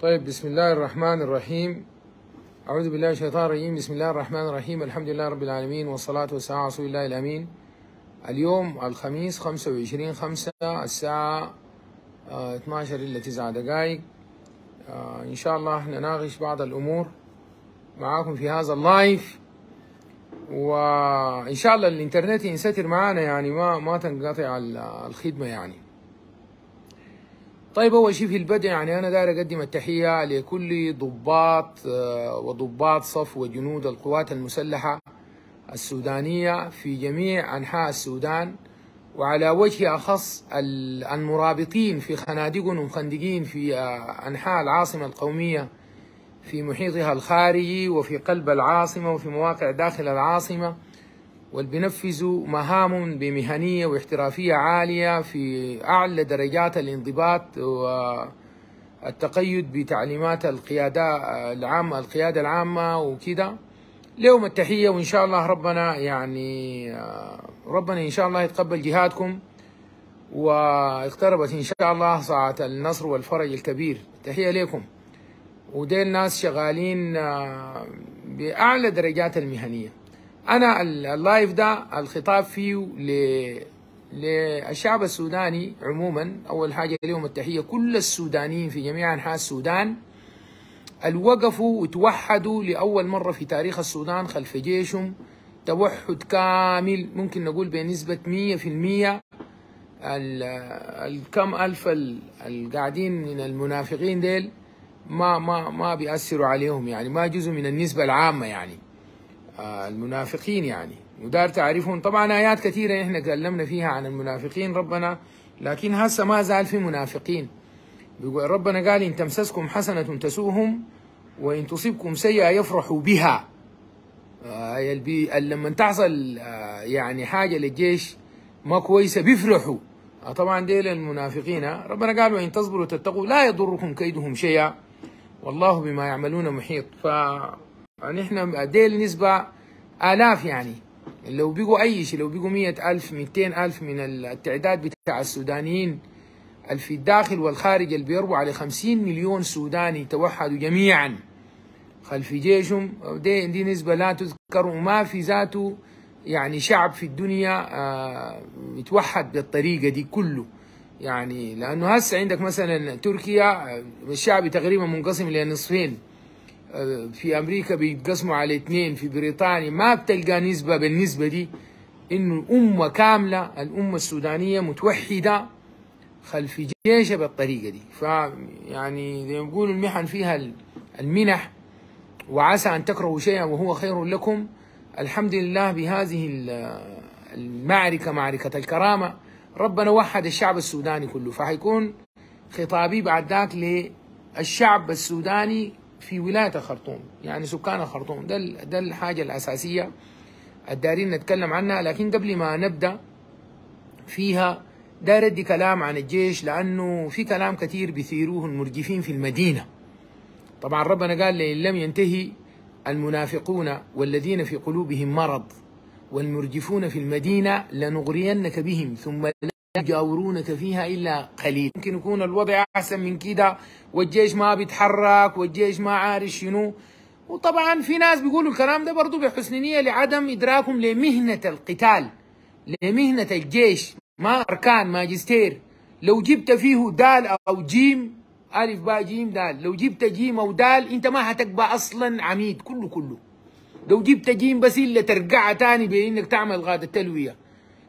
طيب بسم الله الرحمن الرحيم أعوذ بالله الشيطان الرجيم بسم الله الرحمن الرحيم الحمد لله رب العالمين والصلاة والسلام على رسول الله الأمين اليوم الخميس 25 خمسة الساعة 12 إلا 9 دقائق آه، إن شاء الله نناقش بعض الأمور معاكم في هذا اللايف وإن شاء الله الإنترنت ينستر معانا يعني ما ما تنقطع الخدمة يعني طيب اول شيء في البدء يعني انا داير اقدم التحيه لكل ضباط آه، وضباط صف وجنود القوات المسلحه السودانيه في جميع انحاء السودان وعلى وجه اخص المرابطين في خنادق ومخندقين في آه، انحاء العاصمه القوميه في محيطها الخارجي وفي قلب العاصمه وفي مواقع داخل العاصمه والبنفذوا مهام بمهنية واحترافية عالية في أعلى درجات الانضباط والتقيد بتعليمات القيادة العامة القيادة العامة وكده لهم التحية وإن شاء الله ربنا يعني ربنا إن شاء الله يتقبل جهادكم واقتربت إن شاء الله ساعة النصر والفرج الكبير تحية لكم ودي الناس شغالين آه، بأعلى درجات المهنية انا اللايف ده الخطاب فيه ل للشعب السوداني عموما اول حاجه لهم التحيه كل السودانيين في جميع انحاء السودان الوقفوا وتوحدوا لاول مره في تاريخ السودان خلف جيشهم توحد كامل ممكن نقول بنسبه 100% الكم الف القاعدين من المنافقين ديل ما ما ما بيأثروا عليهم يعني ما جزء من النسبه العامه يعني آه، المنافقين يعني ودار تعرفهم طبعا آيات كثيرة إحنا تكلمنا فيها عن المنافقين ربنا لكن هسه ما زال في منافقين بيقول ربنا قال إن تمسسكم حسنة تسوهم وإن تصيبكم سيئة يفرحوا بها آه، لما تحصل آه، يعني حاجة للجيش ما كويسة بيفرحوا طبعا ديل المنافقين ربنا قال وإن تصبروا وتتقوا لا يضركم كيدهم شيئا والله بما يعملون محيط ف يعني احنا ديل نسبة آلاف يعني لو بقوا أي شيء لو بقوا مية ألف ميتين ألف من التعداد بتاع السودانيين اللي في الداخل والخارج اللي بيربوا على خمسين مليون سوداني توحدوا جميعا خلف جيشهم دي, دي نسبة لا تذكر وما في ذاته يعني شعب في الدنيا متوحد آه، بالطريقة دي كله يعني لأنه هسه عندك مثلا تركيا آه، الشعب تقريبا منقسم إلى نصفين آه، في امريكا بيتقسموا على اثنين في بريطانيا ما بتلقى نسبه بالنسبه دي انه الامه كامله الامه السودانيه متوحده خلف جيشها بالطريقه دي فيعني زي ما بيقولوا المحن فيها المنح وعسى ان تكرهوا شيئا وهو خير لكم الحمد لله بهذه المعركه معركه الكرامه ربنا وحد الشعب السوداني كله فحيكون خطابي بعد ذاك للشعب السوداني في ولايه الخرطوم يعني سكان الخرطوم ده ده الحاجه الاساسيه الدارين نتكلم عنها لكن قبل ما نبدا فيها داير ادي كلام عن الجيش لانه في كلام كثير بيثيروه المرجفين في المدينه طبعا ربنا قال إن لم ينتهي المنافقون والذين في قلوبهم مرض والمرجفون في المدينه لنغرينك بهم ثم يجاورونك فيها الا قليل ممكن يكون الوضع احسن من كده والجيش ما بيتحرك والجيش ما عارف شنو وطبعا في ناس بيقولوا الكلام ده برضه بحسن نيه لعدم ادراكهم لمهنه القتال لمهنه الجيش ما اركان ماجستير لو جبت فيه دال او جيم الف با جيم دال لو جبت جيم او دال انت ما هتبقى اصلا عميد كله كله لو جبت جيم بس الا ترجعها تاني بانك تعمل غاده تلويه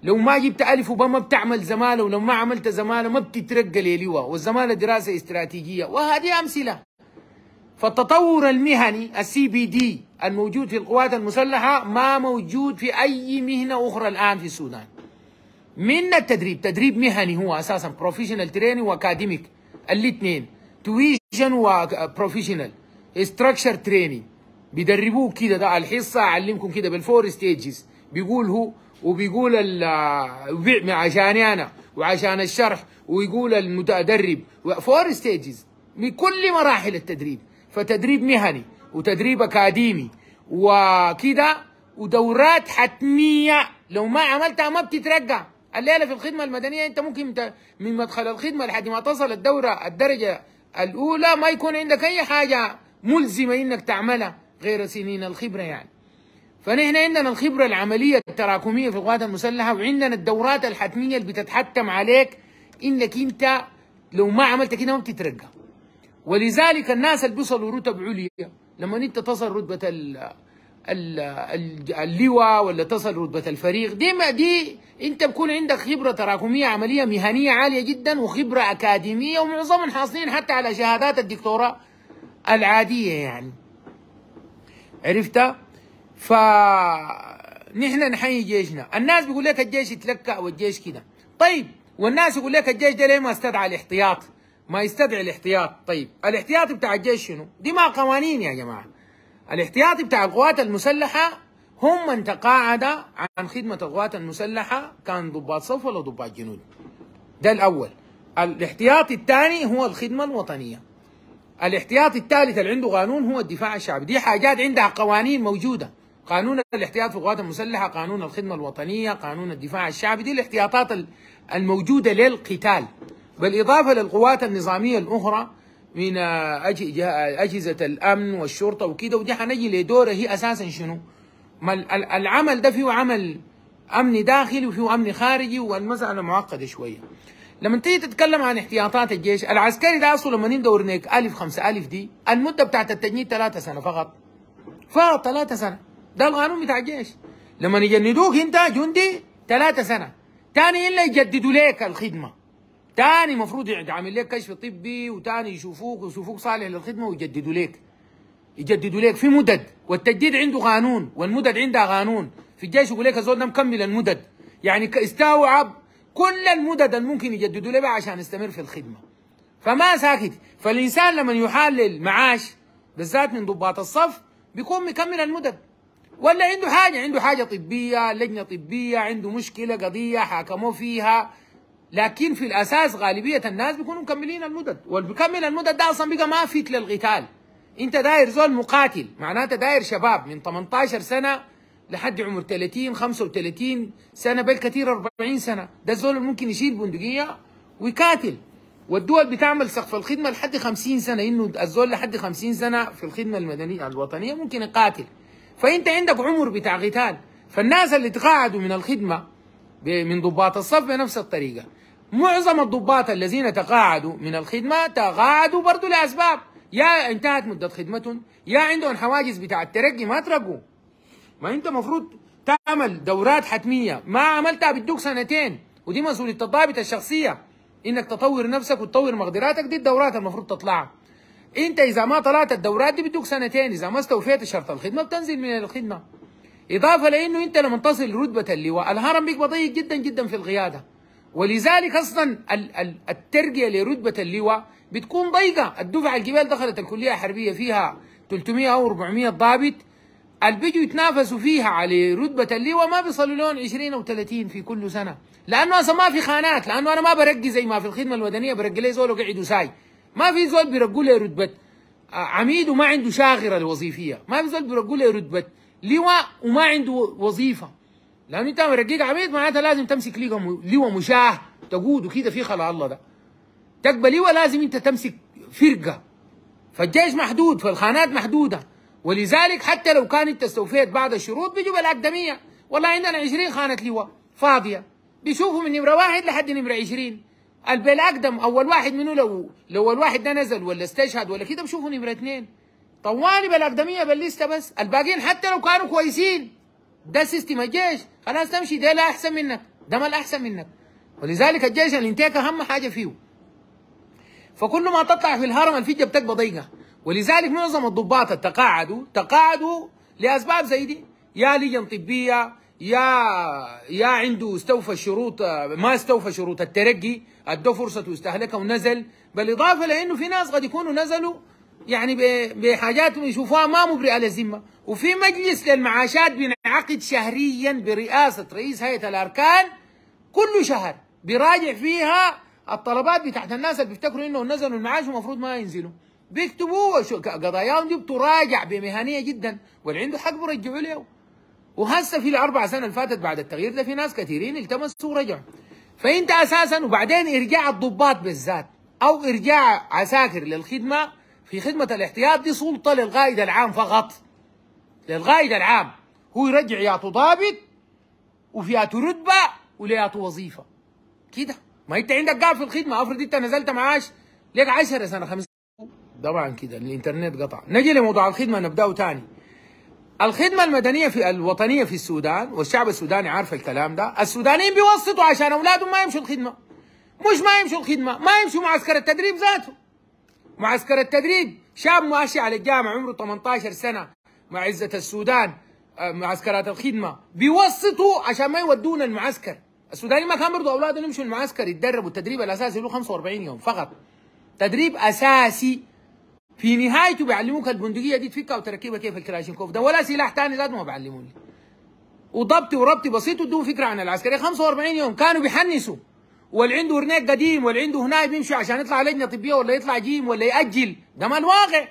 لو ما جبت الف وباء ما بتعمل زماله ولو ما عملت زماله ما بتترقى للواء والزماله دراسه استراتيجيه وهذه امثله فالتطور المهني السي بي دي الموجود في القوات المسلحه ما موجود في اي مهنه اخرى الان في السودان من التدريب تدريب مهني هو اساسا بروفيشنال تريننج واكاديميك الاثنين تويشن وبروفيشنال استراكشر تريننج بيدربوك كده ده الحصه اعلمكم كده بالفور ستيجز بيقول هو وبيقول بيع عشاني انا وعشان الشرح ويقول المتدرب فور ستيجز بكل مراحل التدريب فتدريب مهني وتدريب اكاديمي وكده ودورات حتميه لو ما عملتها ما بتترقى الليله في الخدمه المدنيه انت ممكن من مدخل الخدمه لحد ما تصل الدوره الدرجه الاولى ما يكون عندك اي حاجه ملزمه انك تعملها غير سنين الخبره يعني فنحن عندنا الخبره العمليه التراكميه في القوات المسلحه وعندنا الدورات الحتميه اللي بتتحتم عليك انك انت لو ما عملت كده ما بتترقى ولذلك الناس اللي بيوصلوا رتب عليا لما انت تصل رتبه ال اللواء ولا تصل رتبه الفريق دي ما دي انت بكون عندك خبره تراكميه عمليه مهنيه عاليه جدا وخبره اكاديميه ومعظمهم حاصلين حتى على شهادات الدكتوراه العاديه يعني عرفتها ف نحن نحيي جيشنا الناس بيقول لك الجيش يتلكأ والجيش كده طيب والناس يقول لك الجيش ده ليه ما استدعى الاحتياط ما يستدعي الاحتياط طيب الاحتياط بتاع الجيش شنو دي ما قوانين يا جماعه الاحتياطي بتاع القوات المسلحه هم من تقاعد عن خدمه القوات المسلحه كان ضباط صف ولا ضباط جنود ده الاول الاحتياطي الثاني هو الخدمه الوطنيه الاحتياطي الثالث اللي عنده قانون هو الدفاع الشعبي دي حاجات عندها قوانين موجوده قانون الاحتياط في القوات المسلحه، قانون الخدمه الوطنيه، قانون الدفاع الشعبي، دي الاحتياطات الموجوده للقتال. بالاضافه للقوات النظاميه الاخرى من آه، آه، اجهزه الامن والشرطه وكده ودي حنجي لدوره هي اساسا شنو؟ ما العمل ده فيه عمل امني داخلي وفيه امني خارجي والمساله معقده شويه. لما تيجي تتكلم عن احتياطات الجيش العسكري ده اصله لما نبدا ورنيك الف 5000 دي المده بتاعت التجنيد ثلاثة سنه فقط. فقط ثلاثة سنه. ده القانون بتاع الجيش لما يجندوك انت جندي ثلاثة سنة تاني الا يجددوا لك الخدمه تاني المفروض يعمل يعني لك كشف طبي وتاني يشوفوك ويشوفوك صالح للخدمه ويجددوا لك يجددوا لك في مدد والتجديد عنده قانون والمدد عندها قانون في الجيش يقول لك الزول ده مكمل المدد يعني استوعب كل المدد الممكن يجددوا له عشان يستمر في الخدمه فما ساكت فالانسان لما يحلل معاش بالذات من ضباط الصف بيكون مكمل المدد ولا عنده حاجة عنده حاجة طبية لجنة طبية عنده مشكلة قضية حاكموا فيها لكن في الأساس غالبية الناس بيكونوا مكملين المدد واللي بيكمل المدد ده أصلا بقى ما فيت للقتال أنت داير زول مقاتل معناته داير شباب من 18 سنة لحد عمر 30 35 سنة بالكثير 40 سنة ده الزول ممكن يشيل بندقية ويقاتل والدول بتعمل سقف الخدمة لحد 50 سنة إنه الزول لحد 50 سنة في الخدمة المدنية الوطنية ممكن يقاتل فانت عندك عمر بتاع قتال فالناس اللي تقاعدوا من الخدمه من ضباط الصف بنفس الطريقه معظم الضباط الذين تقاعدوا من الخدمه تقاعدوا برضه لاسباب يا انتهت مده خدمتهم يا عندهم حواجز بتاع الترقي ما ترقوا ما انت مفروض تعمل دورات حتميه ما عملتها بدوك سنتين ودي مسؤوليه الضابط الشخصيه انك تطور نفسك وتطور مقدراتك دي الدورات المفروض تطلعها انت اذا ما طلعت الدورات دي بدك سنتين اذا ما استوفيت شرط الخدمه بتنزل من الخدمه اضافه لانه انت لما تصل رتبه اللواء الهرم بيبقى ضيق جدا جدا في القياده ولذلك اصلا الترقيه لرتبه اللواء بتكون ضيقه الدفعه الجبال دخلت الكليه الحربيه فيها 300 او 400 ضابط اللي بيجوا يتنافسوا فيها على رتبة اللواء ما بيصلوا لهم 20 أو 30 في كل سنة، لأنه أصلا ما في خانات، لأنه أنا ما برقي زي ما في الخدمة الوطنية برقي لي زول وقعد وساي، ما في زول بيرقوا له رتبه عميد وما عنده شاغره الوظيفيه ما في زول بيرقوا له رتبه لواء وما عنده وظيفه لانه انت مرقيق عميد معناتها لازم تمسك لواء مشاه تقوده كده في خلا الله ده تقبل لواء لازم انت تمسك فرقه فالجيش محدود فالخانات محدوده ولذلك حتى لو كان انت استوفيت بعض الشروط بيجوا الاقدميه والله عندنا 20 خانه لواء فاضيه بيشوفوا من نمره واحد لحد نمره 20 البيل اقدم اول واحد منه لو لو الواحد ده نزل ولا استشهد ولا كده بشوفه نمره اثنين طوالي بالاقدميه بالليسته بس الباقيين حتى لو كانوا كويسين ده سيستم الجيش خلاص تمشي ده لا احسن منك ده ما الاحسن منك ولذلك الجيش الانتيك اهم حاجه فيه فكل ما تطلع في الهرم الفجه بتبقى ضيقه ولذلك معظم الضباط تقاعدوا تقاعدوا لاسباب زي دي يا لجن طبيه يا يا عنده استوفى الشروط ما استوفى شروط الترقي ادوه فرصه يستهلكها ونزل بالاضافه لانه في ناس قد يكونوا نزلوا يعني بحاجات يشوفوها ما مبرئه للذمه وفي مجلس للمعاشات بينعقد شهريا برئاسه رئيس هيئه الاركان كل شهر بيراجع فيها الطلبات بتاعت الناس اللي بيفتكروا انهم نزلوا المعاش المفروض ما ينزلوا بيكتبوا قضاياهم دي بتراجع بمهنيه جدا واللي عنده حق بيرجعوا له وهسه في الاربع سنه اللي فاتت بعد التغيير ده في ناس كثيرين التمسوا ورجعوا فانت اساسا وبعدين ارجاع الضباط بالذات او ارجاع عساكر للخدمه في خدمه الاحتياط دي سلطه للقائد العام فقط للقائد العام هو يرجع ياتو ضابط وفياتو رتبه ولياتو وظيفه كده ما انت عندك قاعد في الخدمه افرض انت نزلت معاش لك 10 سنه خمس طبعا كده الانترنت قطع نجي لموضوع الخدمه نبداه تاني الخدمة المدنية في الوطنية في السودان والشعب السوداني عارف الكلام ده السودانيين بيوسطوا عشان أولادهم ما يمشوا الخدمة مش ما يمشوا الخدمة ما يمشوا معسكر التدريب ذاته معسكر التدريب شاب ماشي على الجامعة عمره 18 سنة مع عزة السودان آه، معسكرات الخدمة بيوسطوا عشان ما يودونا المعسكر السودانيين ما كان برضو أولادهم يمشوا المعسكر يتدربوا التدريب الأساسي له 45 يوم فقط تدريب أساسي في نهايته بيعلموك البندقيه دي تفكها وتركيبها كيف الكلاشينكوف ده ولا سلاح ثاني لازم ما بيعلموني وضبطي وربطي بسيط ودوه فكره عن العسكريه 45 يوم كانوا بيحنسوا واللي عنده هناك قديم واللي عنده هناك بيمشي عشان يطلع لجنه طبيه ولا يطلع جيم ولا ياجل ده ما الواقع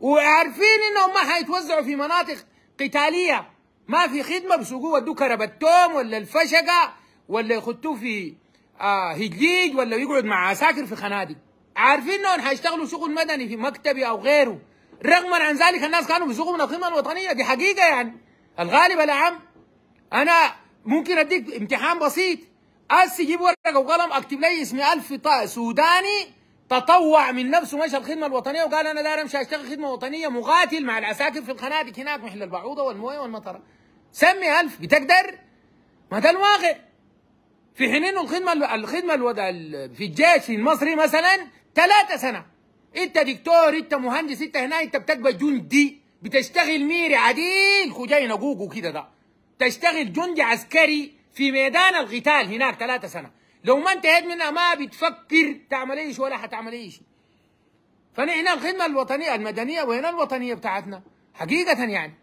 وعارفين انهم ما حيتوزعوا في مناطق قتاليه ما في خدمه بسوقوه كرب كربتوم ولا الفشقه ولا يخطوه في آه هجليج ولا يقعد مع عساكر في خنادق عارفين انهم هيشتغلوا شغل مدني في مكتبي او غيره رغما عن ذلك الناس كانوا بيسوقوا من القيمه الوطنيه دي حقيقه يعني الغالب العام انا ممكن اديك امتحان بسيط اس جيب ورقه وقلم اكتب لي اسمي الف سوداني تطوع من نفسه مشى الخدمه الوطنيه وقال انا داير امشي اشتغل خدمه وطنيه مقاتل مع العساكر في الخنادق هناك محل البعوضه والمويه والمطره سمي الف بتقدر ما ده الواقع في حين انه الخدمه الخدمه الوضع في الجيش المصري مثلا ثلاثة سنة انت دكتور انت مهندس انت هنا انت بتقبل جندي بتشتغل ميري عديل خجاي جوجو كده ده تشتغل جندي عسكري في ميدان القتال هناك ثلاثة سنة لو ما انتهيت منها ما بتفكر تعمل ايش ولا حتعمل ايش فنحن الخدمة الوطنية المدنية وهنا الوطنية بتاعتنا حقيقة يعني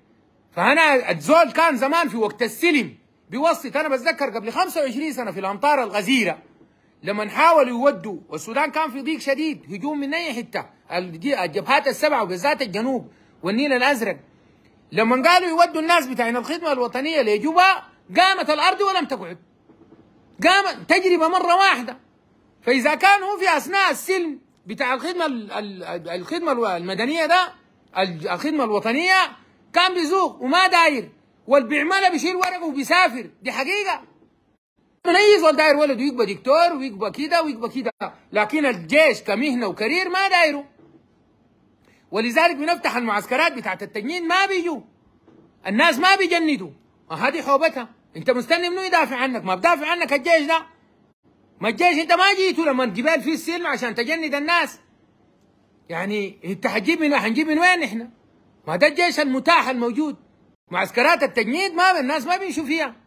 فأنا الزول كان زمان في وقت السلم بيوسط أنا بتذكر قبل 25 سنة في الأمطار الغزيرة لما حاولوا يودوا والسودان كان في ضيق شديد هجوم من اي حته الجبهات السبعه وبالذات الجنوب والنيل الازرق لما قالوا يودوا الناس بتاعنا الخدمه الوطنيه لجوبا قامت الارض ولم تقعد قامت تجربه مره واحده فاذا كان هو في اثناء السلم بتاع الخدمه الخدمه المدنيه ده الخدمه الوطنيه كان بيزوق وما داير واللي بيشيل ورقه وبيسافر دي حقيقه من اي زول داير ولده يبقى دكتور ويبقى كده ويبقى كده لكن الجيش كمهنه وكرير ما دايره ولذلك بنفتح المعسكرات بتاعت التجنيد ما بيجوا الناس ما بيجندوا آه، هذه حوبتها انت مستني منو يدافع عنك ما بدافع عنك الجيش ده ما الجيش انت ما جيته لما الجبال في السلم عشان تجند الناس يعني انت حتجيب من حنجيب من وين احنا ما ده الجيش المتاح الموجود معسكرات التجنيد ما الناس ما بيمشوا فيها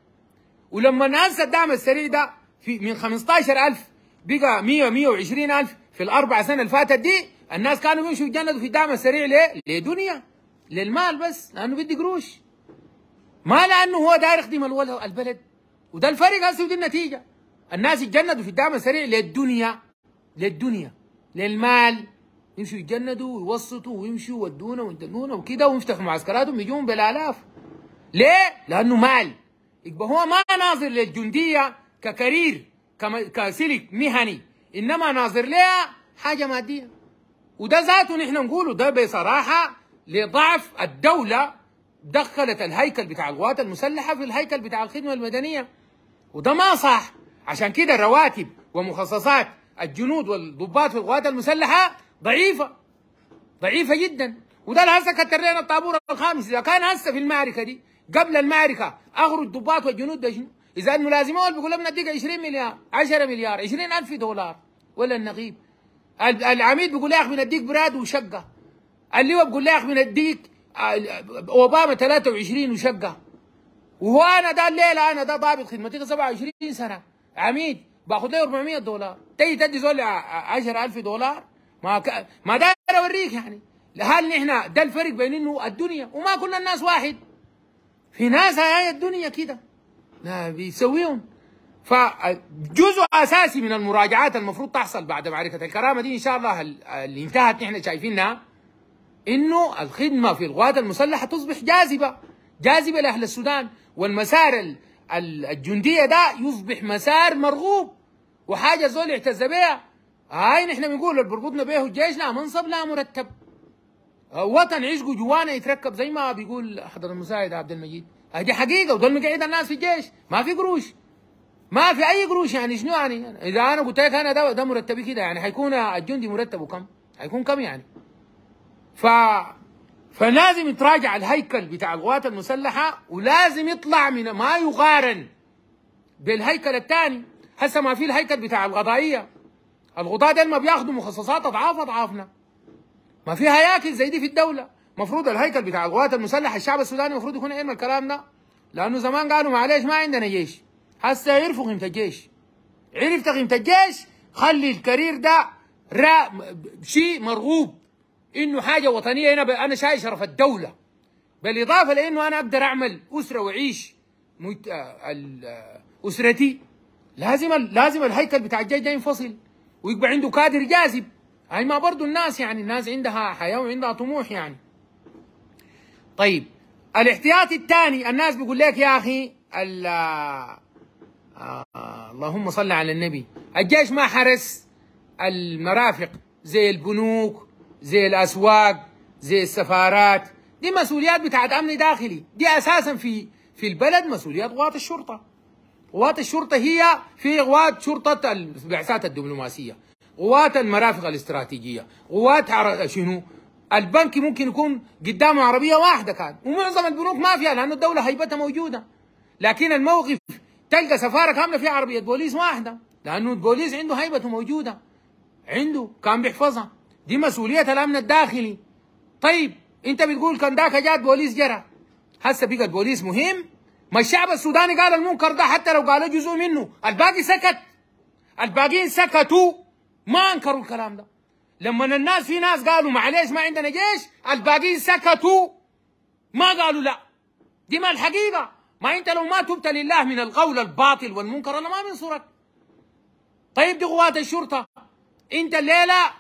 ولما نقص الدعم السريع ده في من 15000 بقى 100 120000 في الاربع سنه اللي فاتت دي الناس كانوا بيمشوا يتجندوا في الدعم السريع ليه؟ لدنيا للمال بس لانه بدي قروش ما لانه هو داير يخدم البلد وده الفرق هسه ودي النتيجه الناس يتجندوا في الدعم السريع للدنيا للدنيا للمال يمشوا يتجندوا ويوسطوا ويمشوا ودونا ويدلونا وكده ويفتحوا معسكراتهم يجون بالالاف ليه؟ لانه مال يبقى هو ما ناظر للجنديه ككارير كسلك مهني انما ناظر لها حاجه ماديه وده ذاته نحن نقوله ده بصراحه لضعف الدوله دخلت الهيكل بتاع القوات المسلحه في الهيكل بتاع الخدمه المدنيه وده ما صح عشان كده الرواتب ومخصصات الجنود والضباط في القوات المسلحه ضعيفه ضعيفه جدا وده هسه كتر لنا الطابور الخامس اذا كان هسه في المعركه دي قبل المعركه أخروا الضباط والجنود ده شنو؟ اذا الملازمه بيقول لهم نديك 20 مليار 10 مليار 20000 دولار ولا النقيب العميد بيقول يا اخي بنديك براد وشقه اللواء بيقول يا اخي بنديك آه، اوباما 23 وشقه وهو انا ده الليله انا ده ضابط خدمتي 27 سنه عميد باخذ له 400 دولار تيجي تدي زول 10000 دولار ما ك... ما داير اوريك يعني هل نحن ده الفرق بين انه الدنيا وما كنا الناس واحد في ناس هاي الدنيا كده بيسويهم فجزء اساسي من المراجعات المفروض تحصل بعد معركه الكرامه دي ان شاء الله اللي انتهت نحن شايفينها انه الخدمه في القوات المسلحه تصبح جاذبه جاذبه لاهل السودان والمسار الجنديه ده يصبح مسار مرغوب وحاجه زول يعتز بها هاي نحن بنقول اللي بيربطنا به جيشنا منصب لا مرتب وطن عشقه جوانا يتركب زي ما بيقول حضر المساعد عبد المجيد هذه حقيقه ودول مقعد الناس في الجيش ما في قروش ما في اي قروش يعني شنو يعني اذا انا قلت لك انا ده, مرتبي كده يعني حيكون الجندي مرتبه كم؟ حيكون كم يعني؟ ف فلازم يتراجع الهيكل بتاع القوات المسلحه ولازم يطلع من ما يقارن بالهيكل الثاني هسه ما في الهيكل بتاع القضائيه القضاه ده ما بياخذوا مخصصات اضعاف اضعافنا ما في هياكل زي دي في الدوله المفروض الهيكل بتاع القوات المسلحه الشعب السوداني المفروض يكون علم إيه الكلام ده لانه زمان قالوا معلش ما عندنا جيش هسه عرفوا قيمه الجيش عرفت قيمه الجيش خلي الكرير ده را شيء مرغوب انه حاجه وطنيه هنا انا شايل شرف الدوله بالاضافه لانه انا اقدر اعمل اسره واعيش مت... آه، آه، اسرتي لازم لازم الهيكل بتاع الجيش ده ينفصل ويبقى عنده كادر جاذب هاي ما برضو الناس يعني الناس عندها حياة وعندها طموح يعني طيب الاحتياطي الثاني الناس بيقول لك يا أخي آه، آه، اللهم صل على النبي الجيش ما حرس المرافق زي البنوك زي الأسواق زي السفارات دي مسؤوليات بتاعت أمن داخلي دي أساسا في في البلد مسؤوليات قوات الشرطة قوات الشرطة هي في قوات شرطة البعثات الدبلوماسية قوات المرافق الاستراتيجيه قوات شنو البنك ممكن يكون قدامه عربيه واحده كان ومعظم البنوك ما فيها لانه الدوله هيبتها موجوده لكن الموقف تلقى سفاره كامله فيها عربيه بوليس واحده لانه البوليس عنده هيبته موجوده عنده كان بيحفظها دي مسؤوليه الامن الداخلي طيب انت بتقول كان داك جات بوليس جرى هسه بقى البوليس مهم ما الشعب السوداني قال المنكر ده حتى لو قالوا جزء منه الباقي سكت الباقيين سكتوا ما انكروا الكلام ده لما الناس في ناس قالوا معلش ما عندنا جيش الباقيين سكتوا ما قالوا لا دي ما الحقيقه ما انت لو ما تبت لله من القول الباطل والمنكر انا ما بنصرك طيب دي قوات الشرطه انت الليله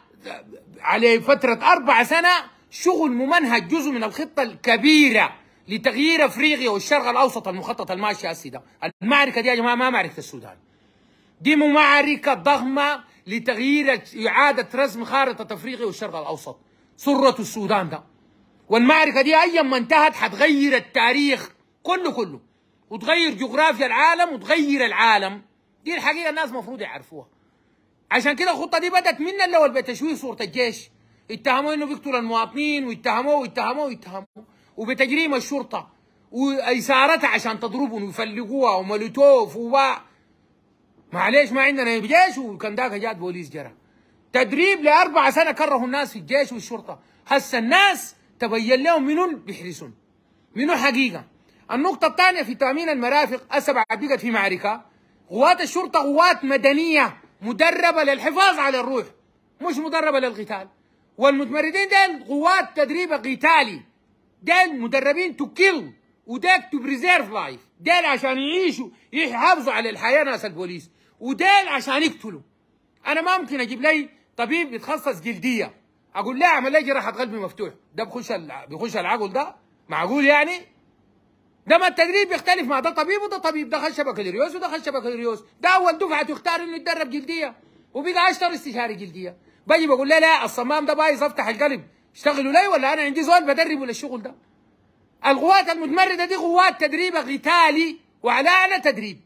عليه فتره اربع سنه شغل ممنهج جزء من الخطه الكبيره لتغيير افريقيا والشرق الاوسط المخطط الماشي يا المعركه دي يا جماعه ما معركه السودان دي معركه ضخمه لتغيير إعادة رسم خارطة أفريقيا والشرق الأوسط سرة السودان ده والمعركة دي أيا ما انتهت حتغير التاريخ كله كله وتغير جغرافيا العالم وتغير العالم دي الحقيقة الناس مفروض يعرفوها عشان كده الخطة دي بدت من الأول بتشويه صورة الجيش اتهموه انه بيقتل المواطنين واتهموه واتهموه واتهموه وبتجريم الشرطة وإثارتها عشان تضربهم ويفلقوها ومولوتوف وبقى معليش ما عندنا جيش وكان ذاك جات بوليس جرى تدريب لاربع سنه كرهوا الناس في الجيش والشرطه هسه الناس تبين لهم منو بيحرسون منو حقيقه النقطه الثانيه في تامين المرافق اسبع بقت في معركه قوات الشرطه قوات مدنيه مدربه للحفاظ على الروح مش مدربه للقتال والمتمردين ديل قوات تدريب قتالي ديل مدربين تو كيل وديك تو بريزيرف لايف ديل عشان يعيشوا يحافظوا على الحياه ناس البوليس وديل عشان يقتلوا انا ما ممكن اجيب لي طبيب يتخصص جلديه اقول له اعمل لي جراحه قلبي مفتوح ده بخش بخش العقل ده معقول يعني ده ما التدريب بيختلف مع ده طبيب وده طبيب ده خش بكالوريوس وده خش بكالوريوس ده اول دفعه تختار انه يتدرب جلديه وبقى اشطر استشاري جلديه باجي بقول له لا الصمام ده بايظ افتح القلب اشتغلوا لي ولا انا عندي زول بدربه للشغل ده القوات المتمرده دي قوات تدريب قتالي وعلى انا تدريب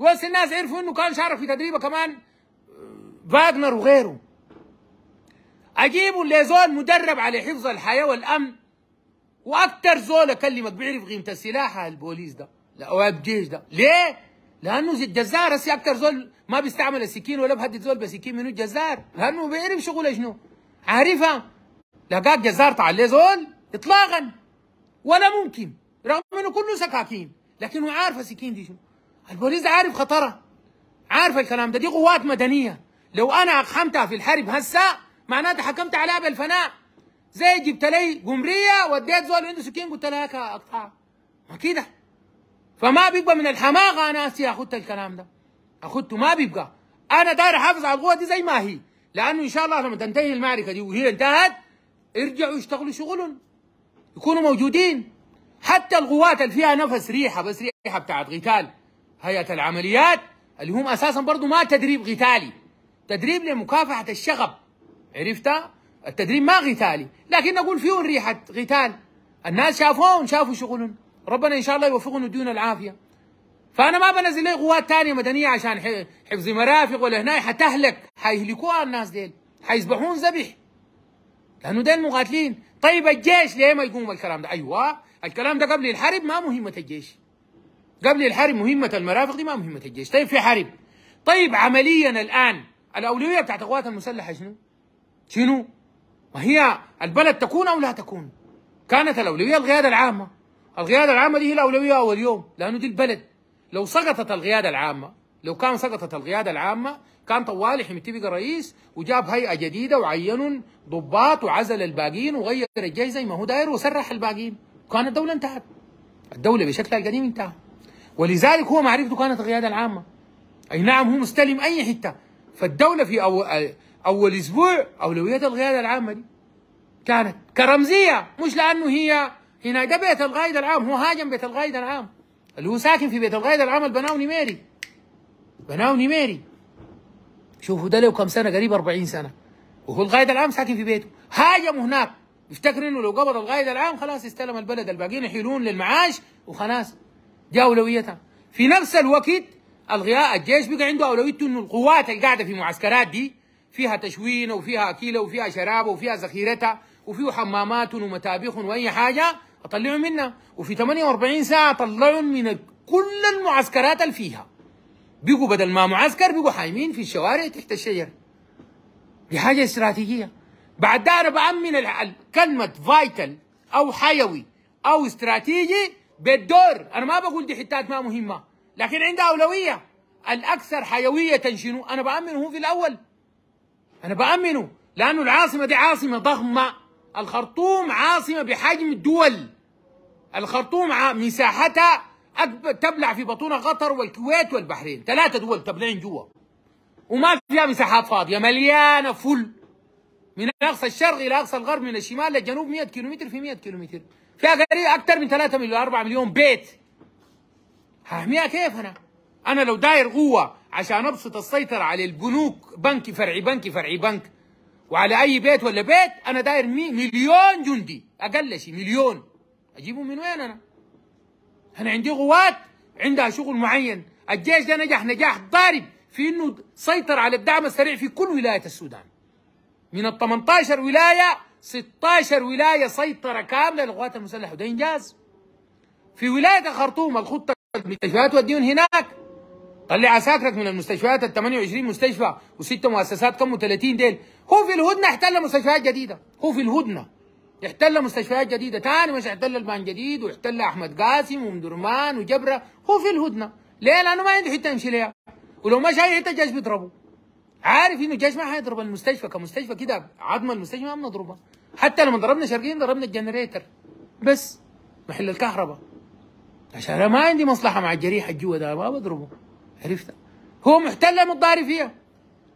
بس الناس عرفوا انه كان شارك في تدريبه كمان فاغنر وغيره اجيبوا اللي زول مدرب على حفظ الحياه والامن واكثر زول اكلمك بيعرف قيمه السلاح البوليس ده لا الجيش ده ليه؟ لانه زي الجزار هسي اكثر زول ما بيستعمل السكين ولا بهدد زول بسكين منه الجزار لانه بيعرف شغله شنو عارفها لقاك جزار ليه زول اطلاقا ولا ممكن رغم انه كله سكاكين لكنه عارف السكين دي شنو البوليس ده عارف خطرها عارف الكلام ده دي قوات مدنيه لو انا اقحمتها في الحرب هسه معناتها حكمت عليها بالفناء زي جبت لي جمريه وديت زول عنده سكين قلت لها اقطعها ما كده فما بيبقى من الحماقه انا اسي اخدت الكلام ده اخدته ما بيبقى انا داير احافظ على القوه دي زي ما هي لانه ان شاء الله لما تنتهي المعركه دي وهي انتهت يرجعوا يشتغلوا شغلهم يكونوا موجودين حتى القوات اللي فيها نفس ريحه بس ريحه بتاعت قتال هيئه العمليات اللي هم اساسا برضه ما تدريب قتالي تدريب لمكافحه الشغب عرفتها؟ التدريب ما قتالي لكن نقول فيه ريحه قتال الناس شافوهم شافوا شغلهم ربنا ان شاء الله يوفقهم ويديهم العافيه فانا ما بنزل لي قوات ثانيه مدنيه عشان حفظ مرافق ولا هنا حتهلك حيهلكوها الناس ديل حيذبحون ذبح لانه ديل مقاتلين طيب الجيش ليه ما يقوم الكلام ده ايوه الكلام ده قبل الحرب ما مهمه الجيش قبل الحرب مهمه المرافق دي ما مهمه الجيش طيب في حرب طيب عمليا الان الاولويه بتاعت القوات المسلحه شنو؟ شنو؟ ما هي البلد تكون او لا تكون؟ كانت الاولويه القياده العامه القياده العامه دي هي الاولويه اول يوم لانه دي البلد لو سقطت القياده العامه لو كان سقطت القياده العامه كان طوالي حميتي بقى رئيس وجاب هيئه جديده وعينوا ضباط وعزل الباقيين وغير الجيش زي ما هو داير وسرح الباقيين كانت الدوله انتهت الدوله بشكلها القديم انتهت ولذلك هو معرفته كانت القيادة العامة أي نعم هو مستلم أي حتة فالدولة في أول, أول أسبوع أولوية القيادة العامة دي كانت كرمزية مش لأنه هي هنا ده بيت القائد العام هو هاجم بيت القائد العام اللي هو ساكن في بيت القائد العام البناو نميري بناو نميري شوفوا ده له كم سنة قريب 40 سنة وهو القائد العام ساكن في بيته هاجموا هناك يفتكر انه لو قبض القائد العام خلاص استلم البلد الباقيين يحيلون للمعاش وخلاص دي اولويتها في نفس الوقت الغياء الجيش بقى عنده اولويته انه القوات اللي قاعده في معسكرات دي فيها تشوين وفيها اكيله وفيها شراب وفيها ذخيرتها وفيه حمامات ومتابخ واي حاجه اطلعهم منها وفي 48 ساعه طلعهم من كل المعسكرات اللي فيها بقوا بدل ما معسكر بقوا حايمين في الشوارع تحت الشجر دي حاجه استراتيجيه بعد ده انا بامن كلمه فايتل او حيوي او استراتيجي بالدور انا ما بقول دي حتات ما مهمه لكن عندها اولويه الاكثر حيويه شنو انا بامنه في الاول انا بامنه لانه العاصمه دي عاصمه ضخمه الخرطوم عاصمه بحجم الدول الخرطوم مساحتها تبلع في بطون قطر والكويت والبحرين ثلاثه دول تبلعين جوا وما فيها مساحات فاضيه مليانه فل من اقصى الشرق الى اقصى الغرب من الشمال للجنوب 100 كيلومتر في 100 كيلومتر فيها جريمه اكثر من 3 مليون 4 مليون بيت هاهميها كيف انا؟ انا لو داير قوه عشان ابسط السيطره على البنوك بنكي فرعي بنكي فرعي بنك وعلى اي بيت ولا بيت انا داير مليون جندي اقل شيء مليون اجيبهم من وين انا؟ انا عندي قوات عندها شغل معين الجيش ده نجح نجاح ضارب في انه سيطر على الدعم السريع في كل ولايات السودان من ال 18 ولايه 16 ولاية سيطرة كاملة للقوات المسلحة وده إنجاز في ولاية الخرطوم الخطة المستشفيات وديهم هناك طلع عساكرك من المستشفيات ال 28 مستشفى وست مؤسسات كم 30 ديل هو في الهدنة احتل مستشفيات جديدة هو في الهدنة احتل مستشفيات جديدة تاني مش احتل البان جديد واحتل أحمد قاسم ومدرمان وجبرة هو في الهدنة ليه لأنه ما عنده حتة يمشي ليها ولو ما أي حتة الجيش بيضربه عارف انه الجيش ما حيضرب المستشفى كمستشفى كده عظمه المستشفى ما بنضربها حتى لما ضربنا شرقين ضربنا الجنريتر بس محل الكهرباء عشان انا ما عندي مصلحه مع الجريح الجوا ده ما بضربه عرفت هو محتل متضارب فيها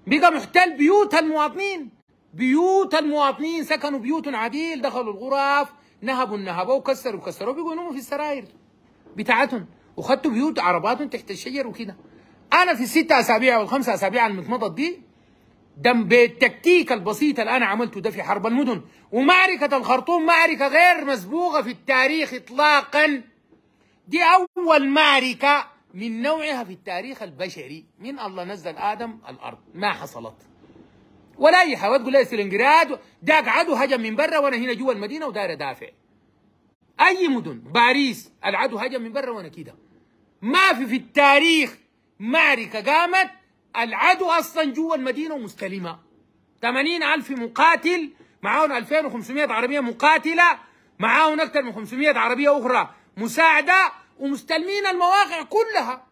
بقى محتل بيوت المواطنين بيوت المواطنين سكنوا بيوت عديل دخلوا الغرف نهبوا النهبه وكسروا وكسروا بيقولوا في السراير بتاعتهم وخدتوا بيوت عرباتهم تحت الشجر وكده انا في الستة اسابيع او الخمس اسابيع المتمضت دي دم بالتكتيك البسيط اللي انا عملته ده في حرب المدن ومعركة الخرطوم معركة غير مسبوقة في التاريخ اطلاقا دي اول معركة من نوعها في التاريخ البشري من الله نزل ادم الارض ما حصلت ولا اي حاجه تقول لي سلنجراد ده قعدوا هجم من برا وانا هنا جوا المدينه وداير ادافع اي مدن باريس العدو هجم من برا وانا كده ما في في التاريخ معركه قامت العدو اصلا جوا المدينه ومستلمه 80000 مقاتل معاهم 2500 عربيه مقاتله معاهم اكثر من 500 عربيه اخرى مساعده ومستلمين المواقع كلها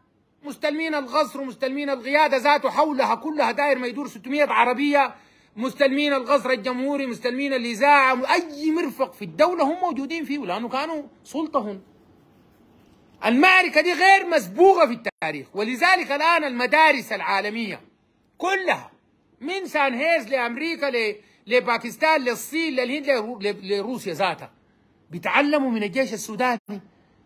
مستلمين الغصر ومستلمين القياده ذاته حولها كلها داير ما يدور 600 عربيه مستلمين القصر الجمهوري مستلمين الاذاعه اي مرفق في الدوله هم موجودين فيه لانه كانوا سلطه هنا المعركة دي غير مسبوقة في التاريخ ولذلك الآن المدارس العالمية كلها من سان هيز لأمريكا لباكستان للصين للهند لروسيا ذاتها بيتعلموا من الجيش السوداني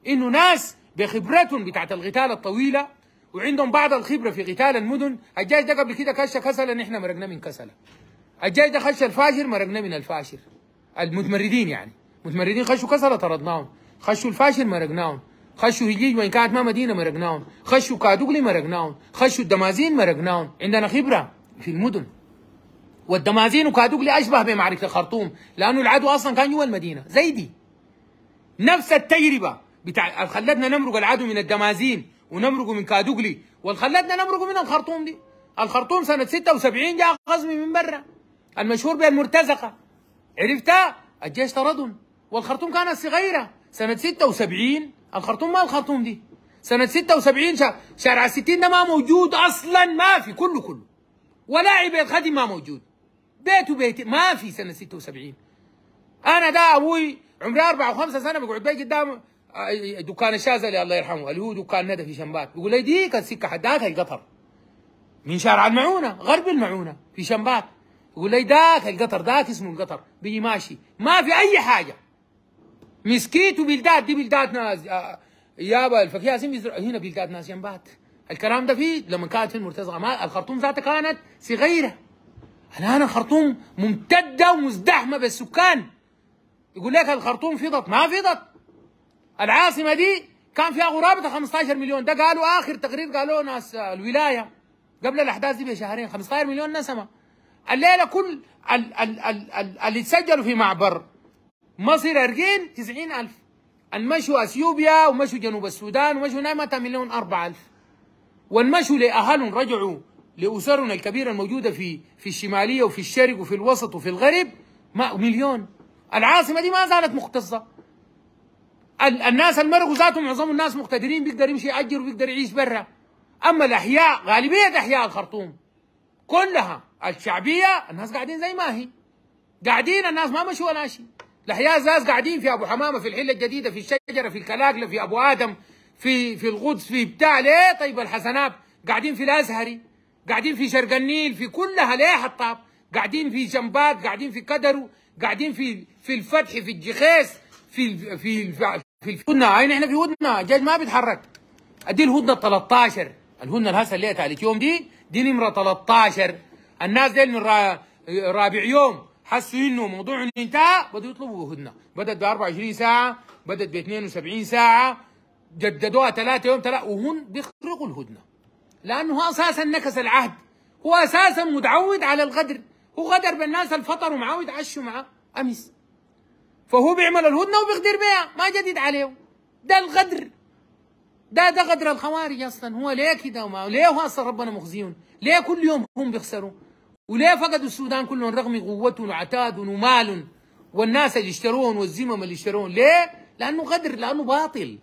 انه ناس بخبرتهم بتاعت القتال الطويله وعندهم بعض الخبره في قتال المدن، الجيش ده قبل كده كش كسلا نحن مرقنا من كسلا. الجيش ده خش الفاشر مرقنا من الفاشر. المتمردين يعني، متمردين خشوا كسلا طردناهم، خشوا الفاشر مرقناهم، خشوا هجيج وان كانت ما مدينه مرقناون خشوا كادوغلي مرقناون خشوا الدمازين مرقناون عندنا خبره في المدن والدمازين وكادوغلي اشبه بمعركه الخرطوم لانه العدو اصلا كان جوا المدينه زي دي نفس التجربه بتاع خلتنا نمرق العدو من الدمازين ونمرق من كادوغلي والخلتنا نمرق من الخرطوم دي الخرطوم سنه 76 جاء غزمي من برا المشهور بها المرتزقه عرفتها الجيش طردهم والخرطوم كانت صغيره سنه 76 الخرطوم ما الخرطوم دي سنه 76 شارع, شارع 60 ده ما موجود اصلا ما في كله كله ولا عبيد خدم ما موجود بيته وبيت ما في سنه 76 انا ده ابوي عمري 4 وخمسة 5 سنه بقعد بي قدام آه، دكان الشاذلي الله يرحمه اللي هو دكان ندى في شنبات بيقول لي دي كانت سكه حداك القطر من شارع المعونه غرب المعونه في شنبات يقول لي داك القطر داك اسمه القطر بيجي ماشي ما في اي حاجه مسكيت وبلدات دي بلدات آه، ناس يا يابا الفقيه ياسين بيزرع هنا بلدات ناس ينبات الكلام ده فيه لما كانت في المرتزقه ما الخرطوم ذاتها كانت صغيره الان الخرطوم ممتده ومزدحمه بالسكان يقول لك الخرطوم فضت ما فضت العاصمه دي كان فيها غرابه 15 مليون ده قالوا اخر تقرير قالوا ناس آه، الولايه قبل الاحداث دي بشهرين 15 مليون نسمه الليله كل اللي تسجلوا في معبر مصر أرجين 90000 المشوا أثيوبيا ومشوا جنوب السودان ومشوا نايمة مليون 4000 والمشوا لأهلهم رجعوا لأسرنا الكبيرة الموجودة في في الشمالية وفي الشرق وفي الوسط وفي الغرب ما مليون العاصمة دي ما زالت مختصة الناس المرقوا ذاتهم معظم الناس مقتدرين بيقدر يمشي يأجر وبيقدر يعيش برا أما الأحياء غالبية أحياء الخرطوم كلها الشعبية الناس قاعدين زي ما هي قاعدين الناس ما مشوا ولا شيء الاحياء زاز قاعدين في ابو حمامه في الحله الجديده في الشجره في الكلاكله في ابو ادم في في القدس في بتاع ليه طيب الحسناب قاعدين في الازهري قاعدين في شرق النيل في كلها ليه حطاب قاعدين في جنبات قاعدين في كدرو قاعدين في في الفتح في الجخيس في في في الهدنه هاي احنا في هدنه الجيش ما بيتحرك دي الهدنه 13 الهدنه الهسه اللي ثالث يوم دي دي نمره 13 الناس دي من رابع يوم حسوا انه موضوع انتهى بدوا يطلبوا هدنه بدت ب 24 ساعه بدت ب 72 ساعه جددوها ثلاثه يوم ثلاثه وهم بيخرقوا الهدنه لانه اساسا نكس العهد هو اساسا متعود على الغدر هو غدر بالناس الفطر ومعود عشوا معاه امس فهو بيعمل الهدنه وبيغدر بها ما جديد عليه ده الغدر ده ده غدر الخوارج اصلا هو ليه كده وما ليه هو اصلا ربنا مخزيهم ليه كل يوم هم بيخسروا وليه فقدوا السودان كلهم رغم قوتهم وعتادهم ومالهم والناس اللي اشتروهم والزمم اللي اشتروهم ليه؟ لانه غدر لانه باطل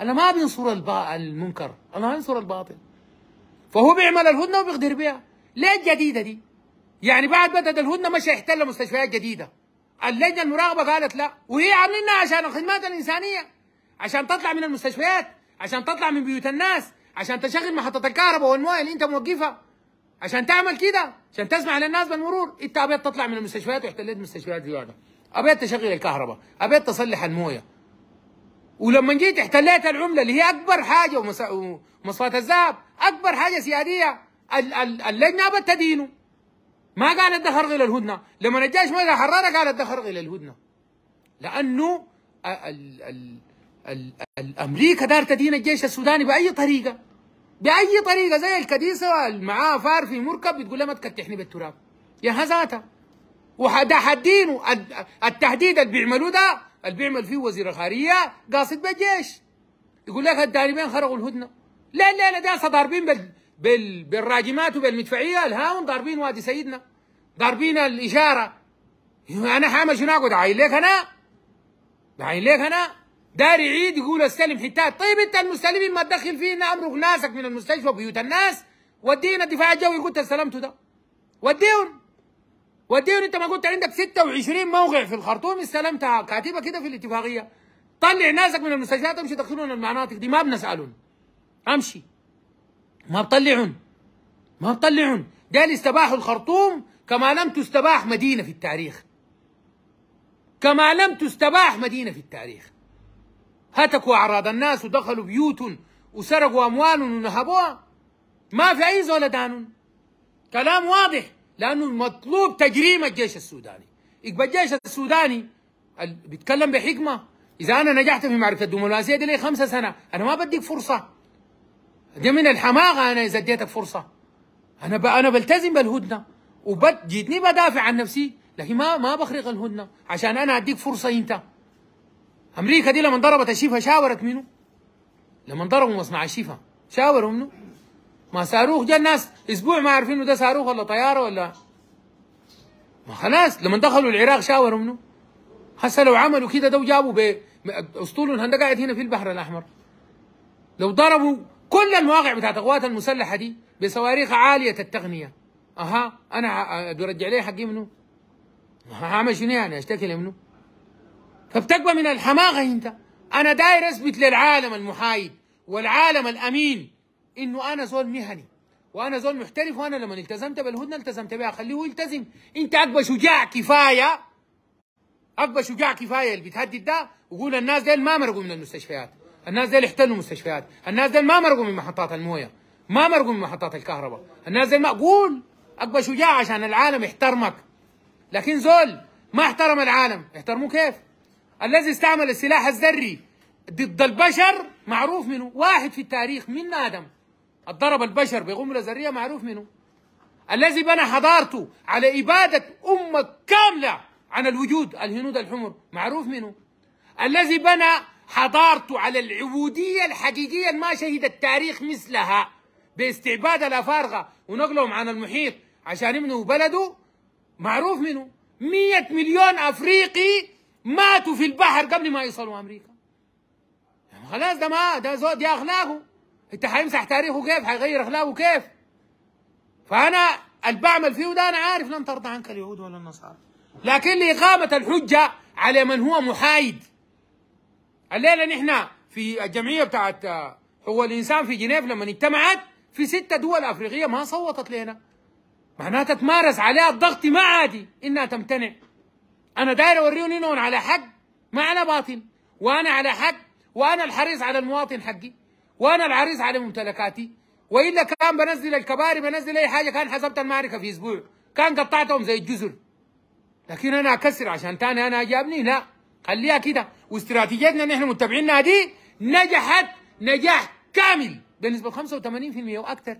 انا ما بنصر الب... المنكر انا بنصر الباطل فهو بيعمل الهدنه وبيغدر بها ليه الجديده دي؟ يعني بعد بدأت الهدنه مشى يحتل مستشفيات جديده اللجنه المراقبه قالت لا وهي عاملينها عشان الخدمات الانسانيه عشان تطلع من المستشفيات عشان تطلع من بيوت الناس عشان تشغل محطه الكهرباء والمويه اللي انت موقفها عشان تعمل كده عشان تسمح للناس بالمرور انت ابيت تطلع من المستشفيات واحتليت مستشفيات زياده ابيت تشغل الكهرباء ابيت تصلح المويه ولما جيت احتليت العمله اللي هي اكبر حاجه ومصفات الذهب اكبر حاجه سياديه اللجنه ابت تدينه ما قالت ده خرق للهدنه لما الجيش ما حراره قالت ده خرق للهدنه لانه ال ال ال الامريكا دار تدين الجيش السوداني باي طريقه باي طريقه زي الكديسه معاه فار في مركب بتقول له ما تكتحني بالتراب يا هزاته وحدا حدينه التهديد اللي بيعملوه ده اللي بيعمل فيه وزير الخارجيه قاصد بالجيش يقول لك الداربين خرقوا الهدنه لا لا لا ده ضاربين بال بال بالراجمات وبالمدفعيه الهاون ضاربين وادي سيدنا ضاربين الاشاره يعني انا حامش هناك اقعد عاين ليك انا ده ليك انا داري عيد يقول استلم حتات طيب انت المستلمين ما تدخل فينا امرك ناسك من المستشفى وبيوت الناس ودينا الدفاع الجوي قلت استلمته ده وديهم وديهم انت ما قلت عندك 26 موقع في الخرطوم استلمتها كاتبه كده في الاتفاقيه طلع ناسك من المستشفيات امشي دخلونا المناطق دي ما بنسالهم امشي ما بطلعهم ما بطلعهم قال استباحوا الخرطوم كما لم تستباح مدينه في التاريخ كما لم تستباح مدينه في التاريخ هتكوا أعراض الناس ودخلوا بيوت وسرقوا أموال ونهبوها ما في أي زول دانون كلام واضح لأنه المطلوب تجريم الجيش السوداني يقبل الجيش السوداني بيتكلم بحكمة إذا أنا نجحت في معركة الدبلوماسية دي لي خمسة سنة أنا ما بديك فرصة دي من الحماقة أنا إذا اديتك فرصة أنا ب... أنا بلتزم بالهدنة وبت جيتني بدافع عن نفسي لكن ما ما بخرق الهدنة عشان أنا أديك فرصة أنت امريكا دي لما ضربت الشيفه شاورت منه لما ضربوا مصنع الشيفه شاوروا منه ما صاروخ جا الناس اسبوع ما عارفين انه ده صاروخ ولا طياره ولا ما خلاص لما دخلوا العراق شاوروا منه هسه لو عملوا كده ده وجابوا ب اسطولهم قاعد هنا في البحر الاحمر لو ضربوا كل المواقع بتاعت القوات المسلحه دي بصواريخ عاليه التقنيه اها انا برجع ليه حقي منه هعمل شنو يعني اشتكي منه فبتقوى من الحماقه انت انا داير اثبت للعالم المحايد والعالم الامين انه انا زول مهني وانا زول محترف وانا لما التزمت بالهدنه التزمت بها خليه يلتزم انت اكبر شجاع كفايه اكبر شجاع كفايه اللي بتهدد ده وقول الناس ديل ما مرقوا من المستشفيات الناس ديل احتلوا مستشفيات الناس ديل ما مرقوا من محطات المويه ما مرقوا من محطات الكهرباء الناس ديل ما قول اكبر شجاع عشان العالم يحترمك لكن زول ما احترم العالم احترموه كيف الذي استعمل السلاح الذري ضد البشر معروف منه واحد في التاريخ من آدم ضرب البشر بقنبلة ذرية معروف منه الذي بنى حضارته على إبادة أمة كاملة عن الوجود الهنود الحمر معروف منه الذي بنى حضارته على العبودية الحقيقية ما شهد التاريخ مثلها باستعباد الأفارقة ونقلهم عن المحيط عشان يبنوا بلده معروف منه مية مليون أفريقي ماتوا في البحر قبل ما يوصلوا امريكا يعني خلاص ده ما ده زود دي اخلاقه انت حيمسح تاريخه كيف حيغير اخلاقه كيف فانا اللي بعمل فيه ده انا عارف لن ترضى عنك اليهود ولا النصارى لكن لاقامه الحجه على من هو محايد الليله نحن في الجمعيه بتاعت آه، حقوق الانسان في جنيف لما اجتمعت في ستة دول افريقيه ما صوتت لنا معناتها تمارس عليها الضغط ما عادي انها تمتنع انا داير اوريهم هنا على حق ما على باطل وانا على حق وانا الحريص على المواطن حقي وانا العريص على ممتلكاتي والا كان بنزل الكباري بنزل اي حاجه كان حسبت المعركه في اسبوع كان قطعتهم زي الجزر لكن انا اكسر عشان تاني انا جابني لا خليها كده واستراتيجيتنا اللي احنا متبعينها دي نجحت نجاح كامل بنسبه 85% واكثر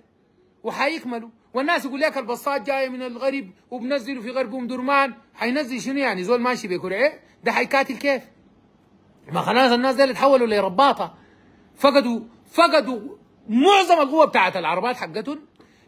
وحيكملوا والناس يقول لك البصات جايه من الغرب وبنزلوا في غربهم درمان حينزل شنو يعني زول ماشي ايه ده حيكاتل كيف؟ ما خلاص الناس دي تحولوا لرباطه فقدوا فقدوا معظم القوه بتاعت العربات حقتهم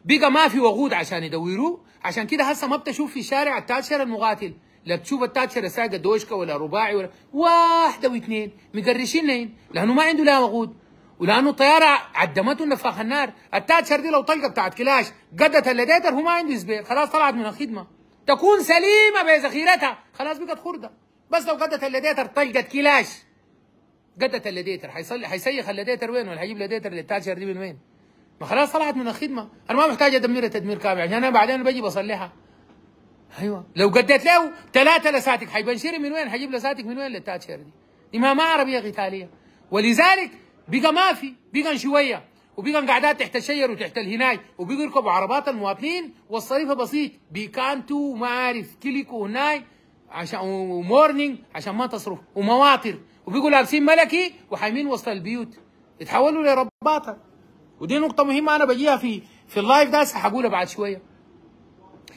بقى ما في وقود عشان يدوروه عشان كده هسه ما بتشوف في شارع التاتشر المقاتل لا تشوف التاتشر ساقه دوشكا ولا رباعي ولا واحده واثنين مقرشين لين لانه ما عنده لا وقود ولانه الطياره عدمته نفاخ النار التاتشر دي لو طلقه بتاعت كلاش قدت الليديتر هو ما عنده سبير خلاص طلعت من الخدمه تكون سليمه بذخيرتها خلاص بقت خرده بس لو قدت الليديتر طلقت كلاش قدت الليديتر حيصلي حيسيخ الليديتر وين ولا حيجيب ليديتر للتاتشر دي من وين؟ ما خلاص طلعت من الخدمه انا ما محتاج ادمرها تدمير كامل عشان يعني انا بعدين بجي بصلحها ايوه لو قديت له ثلاثه لساتك حيبنشري من وين؟ حيجيب لساتك من وين للتاتشر دي؟ دي ما عربيه قتاليه ولذلك بقى ما في بقى شويه وبقى قاعدات تحت الشجر وتحت الهناي وبقوا يركبوا عربات المواطنين والصريفه بسيط بيكانتو ما عارف كليكو هناي عشان ومورنينج عشان ما تصرف ومواطر وبيقوا لابسين ملكي وحايمين وسط البيوت يتحولوا لرباطه ودي نقطه مهمه انا بجيها في في اللايف ده هقولها بعد شويه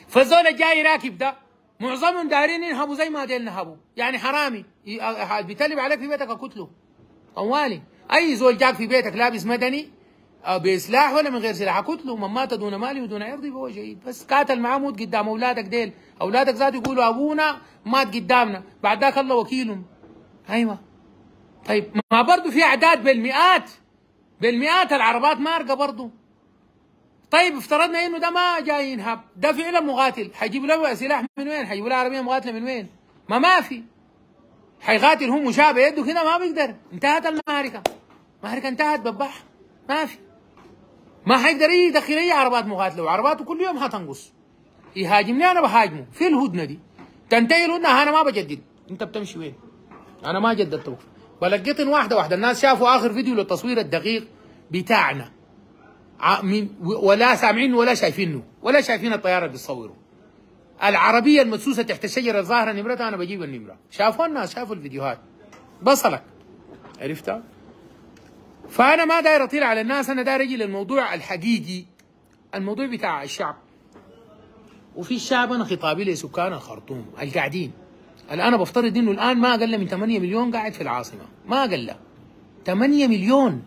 فالزول الجاي راكب ده معظمهم دايرين ينهبوا زي ما ديل نهبوا يعني حرامي بيتلب عليك في بيتك اقتله طوالي اي زول جاك في بيتك لابس مدني آه، بسلاح ولا من غير سلاح اقتله من مات دون مالي ودون عرضي فهو شهيد بس قاتل معاه موت قدام اولادك ديل اولادك ذات يقولوا ابونا مات قدامنا بعد ذاك الله وكيلهم ايوه طيب ما برضه في اعداد بالمئات بالمئات العربات مارقه برضه طيب افترضنا انه ده ما جاي ينهب ده فعلا مقاتل حيجيب له سلاح من وين؟ حيجيب له عربيه مقاتله من وين؟ ما ما في حيقاتل هو مشابه يده كده ما بيقدر انتهت المعركه معركه انتهت ببحها ما في ما حيقدر اي داخليه عربات مقاتله وعرباته كل يوم حتنقص يهاجمني انا بهاجمه في الهدنه دي تنتهي الهدنه انا ما بجدد انت بتمشي وين؟ انا ما جددت وقف بلقيت واحده واحده الناس شافوا اخر فيديو للتصوير الدقيق بتاعنا ولا سامعين ولا شايفينه ولا شايفين الطياره اللي بتصوره العربيه المدسوسه تحت الشجره الظاهره نمرتها انا بجيب النمره شافوا الناس شافوا الفيديوهات بصلك عرفتها فانا ما داير اطير على الناس انا داير اجي للموضوع الحقيقي الموضوع بتاع الشعب وفي الشعب انا خطابي لسكان الخرطوم القاعدين الان بفترض انه الان ما اقل من 8 مليون قاعد في العاصمه ما اقل 8 مليون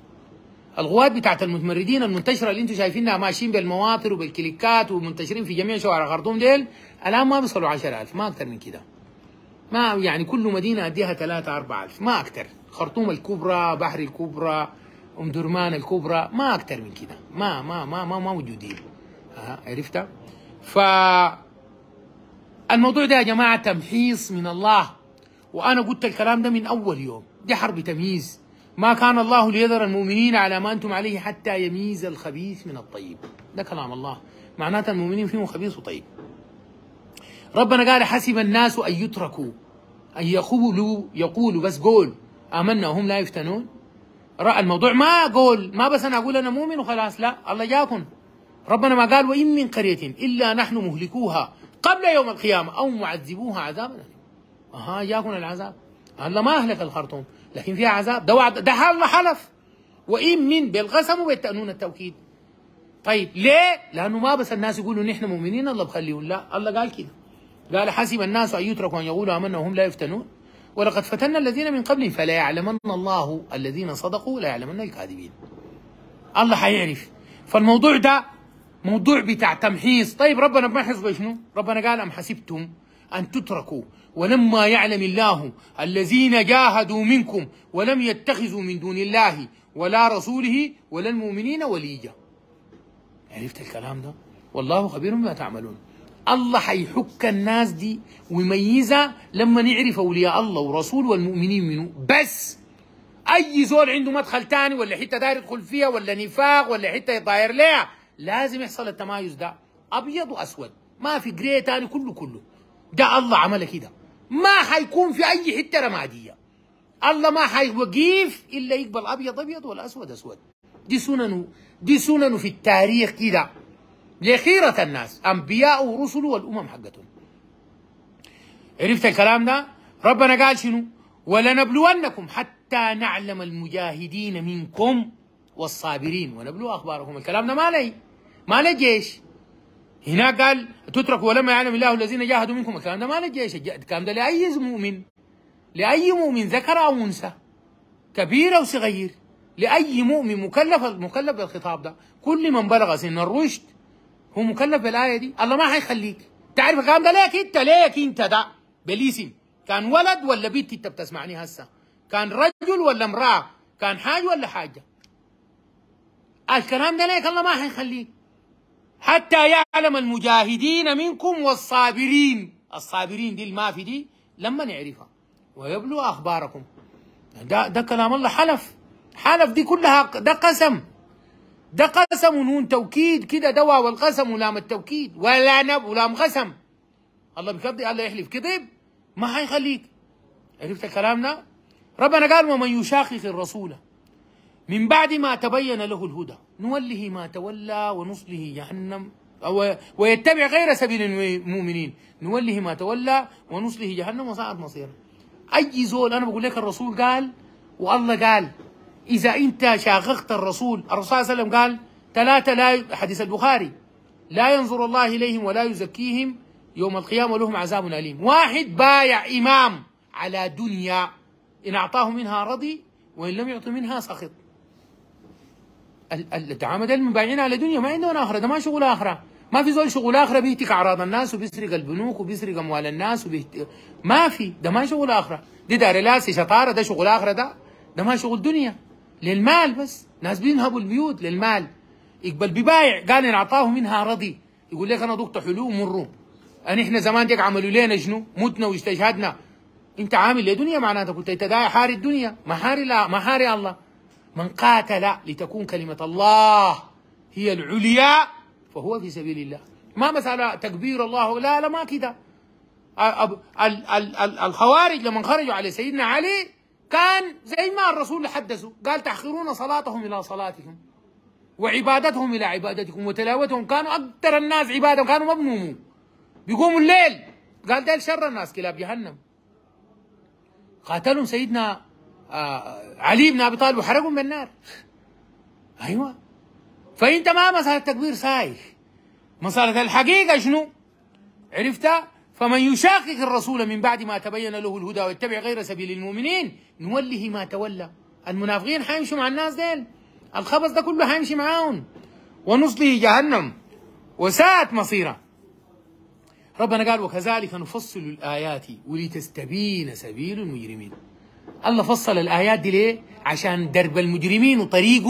الغوات بتاعت المتمردين المنتشره اللي انتم شايفينها ماشيين بالمواطر وبالكليكات ومنتشرين في جميع شوارع الخرطوم ديل الان ما بيصلوا 10000 ما اكثر من كده ما يعني كل مدينه اديها 3 4000 ما اكثر خرطوم الكبرى بحر الكبرى ام درمان الكبرى ما اكثر من كده ما ما ما ما, موجودين عرفتها ف الموضوع ده يا جماعه تمحيص من الله وانا قلت الكلام ده من اول يوم دي حرب تمييز ما كان الله ليذر المؤمنين على ما انتم عليه حتى يميز الخبيث من الطيب ده كلام الله معناته المؤمنين فيهم خبيث وطيب ربنا قال حسب الناس ان يتركوا ان يقولوا يقولوا بس قول امنا وهم لا يفتنون رأى الموضوع ما اقول ما بس انا اقول انا مؤمن وخلاص لا الله جاكم ربنا ما قال وان من قريه الا نحن مهلكوها قبل يوم القيامه او معذبوها عذابا اها جاكم العذاب الله ما اهلك الخرطوم لكن فيها عذاب ده وعد ده الله حلف وان من بالقسم وبالتأنون التوكيد طيب ليه؟ لانه ما بس الناس يقولوا نحن مؤمنين الله بخليهم لا الله قال كده قال حسب الناس ان يتركوا ان يقولوا امنا وهم لا يفتنون ولقد فتنا الذين من قبل فلا يعلمن الله الذين صدقوا لا يعلمن الكاذبين الله حيعرف فالموضوع ده موضوع بتاع تمحيص طيب ربنا بمحيص بشنو ربنا قال أم حسبتم أن تتركوا ولما يعلم الله الذين جاهدوا منكم ولم يتخذوا من دون الله ولا رسوله ولا المؤمنين وليجا عرفت الكلام ده والله خبير بما تعملون الله حيحك الناس دي ويميزها لما نعرف اولياء الله ورسوله والمؤمنين منه بس اي زول عنده مدخل ثاني ولا حته داير يدخل فيها ولا نفاق ولا حته يطاير ليها لازم يحصل التمايز ده ابيض واسود ما في جري ثاني كله كله ده الله عمله كده ما حيكون في اي حته رماديه الله ما حيوقف الا يقبل ابيض ابيض ولا اسود اسود دي سننه دي سننه في التاريخ كده لخيرة الناس أنبياء ورسل والأمم حقتهم عرفت الكلام ده ربنا قال شنو ولنبلونكم حتى نعلم المجاهدين منكم والصابرين ونبلو أخبارهم الكلام ده ما لي ما لي جيش هنا قال تترك ولما يعلم الله الذين جاهدوا منكم الكلام ده ما لي جيش الكلام ده لأي مؤمن لأي مؤمن ذكر أو أنثى كبير أو صغير لأي مؤمن مكلف مكلف بالخطاب ده كل من بلغ سن الرشد هو مكلف بالايه دي الله ما هيخليك تعرف الكلام ده ليك انت ليك انت ده بليسم كان ولد ولا بنت انت بتسمعني هسه كان رجل ولا امراه كان حاج ولا حاجه الكلام ده ليك الله ما هيخليك حتى يعلم المجاهدين منكم والصابرين الصابرين دي ما في دي لما نعرفها ويبلو اخباركم ده ده كلام الله حلف حلف دي كلها ده قسم ده قسم ونون توكيد كده دواء والقسم ولام التوكيد ولا نب ولام قسم الله بيقضي الله يحلف كذب ما حيخليك عرفت كلامنا ربنا قال ومن يشاقق الرسول من بعد ما تبين له الهدى نوله ما تولى ونصله جهنم ويتبع غير سبيل المؤمنين نوله ما تولى ونصله جهنم وساعد مصيره اي زول انا بقول لك الرسول قال والله قال إذا أنت شاغخت الرسول الرسول صلى الله عليه وسلم قال ثلاثة لا حديث البخاري لا ينظر الله إليهم ولا يزكيهم يوم القيامة لهم عذاب أليم واحد بايع إمام على دنيا إن أعطاه منها رضي وإن لم يعطي منها سخط الدعامة ده المبايعين على دنيا ما عندهم آخرة ده ما شغل آخرة ما في زول شغل آخرة بيهتك أعراض الناس وبيسرق البنوك وبيسرق أموال الناس وبيهت... ما في ده ما شغل آخرة دي دار لاسي شطارة ده شغل آخرة ده ده ما شغل دنيا للمال بس ناس بينهبوا البيوت للمال يقبل ببايع قال ان اعطاه منها رضي يقول لك انا ضقت حلو ومروا ان احنا زمان ديك عملوا لنا شنو متنا واستشهدنا انت عامل ليه دنيا معناتها قلت انت داعي حاري الدنيا ما حاري لا ما حاري الله من قاتل لتكون كلمه الله هي العليا فهو في سبيل الله ما مساله تكبير الله لا لا ما كده الخوارج لما خرجوا على سيدنا علي كان زي ما الرسول حدثه قال تأخرون صلاتهم الى صلاتكم وعبادتهم الى عبادتكم وتلاوتهم كانوا اكثر الناس عباده كانوا مبنومون بيقوموا الليل قال ده شر الناس كلاب جهنم قاتلهم سيدنا آه علي بن ابي طالب وحرقهم بالنار ايوه فانت ما مساله التكبير سايح مساله الحقيقه شنو عرفتها فمن يشاقق الرسول من بعد ما تبين له الهدى ويتبع غير سبيل المؤمنين نوله ما تولى المنافقين حيمشوا مع الناس ديل الخبز ده كله حيمشي معاهم ونصله جهنم وساءت مصيره ربنا قال وكذلك نفصل الآيات ولتستبين سبيل المجرمين الله فصل الآيات دي ليه؟ عشان درب المجرمين وطريق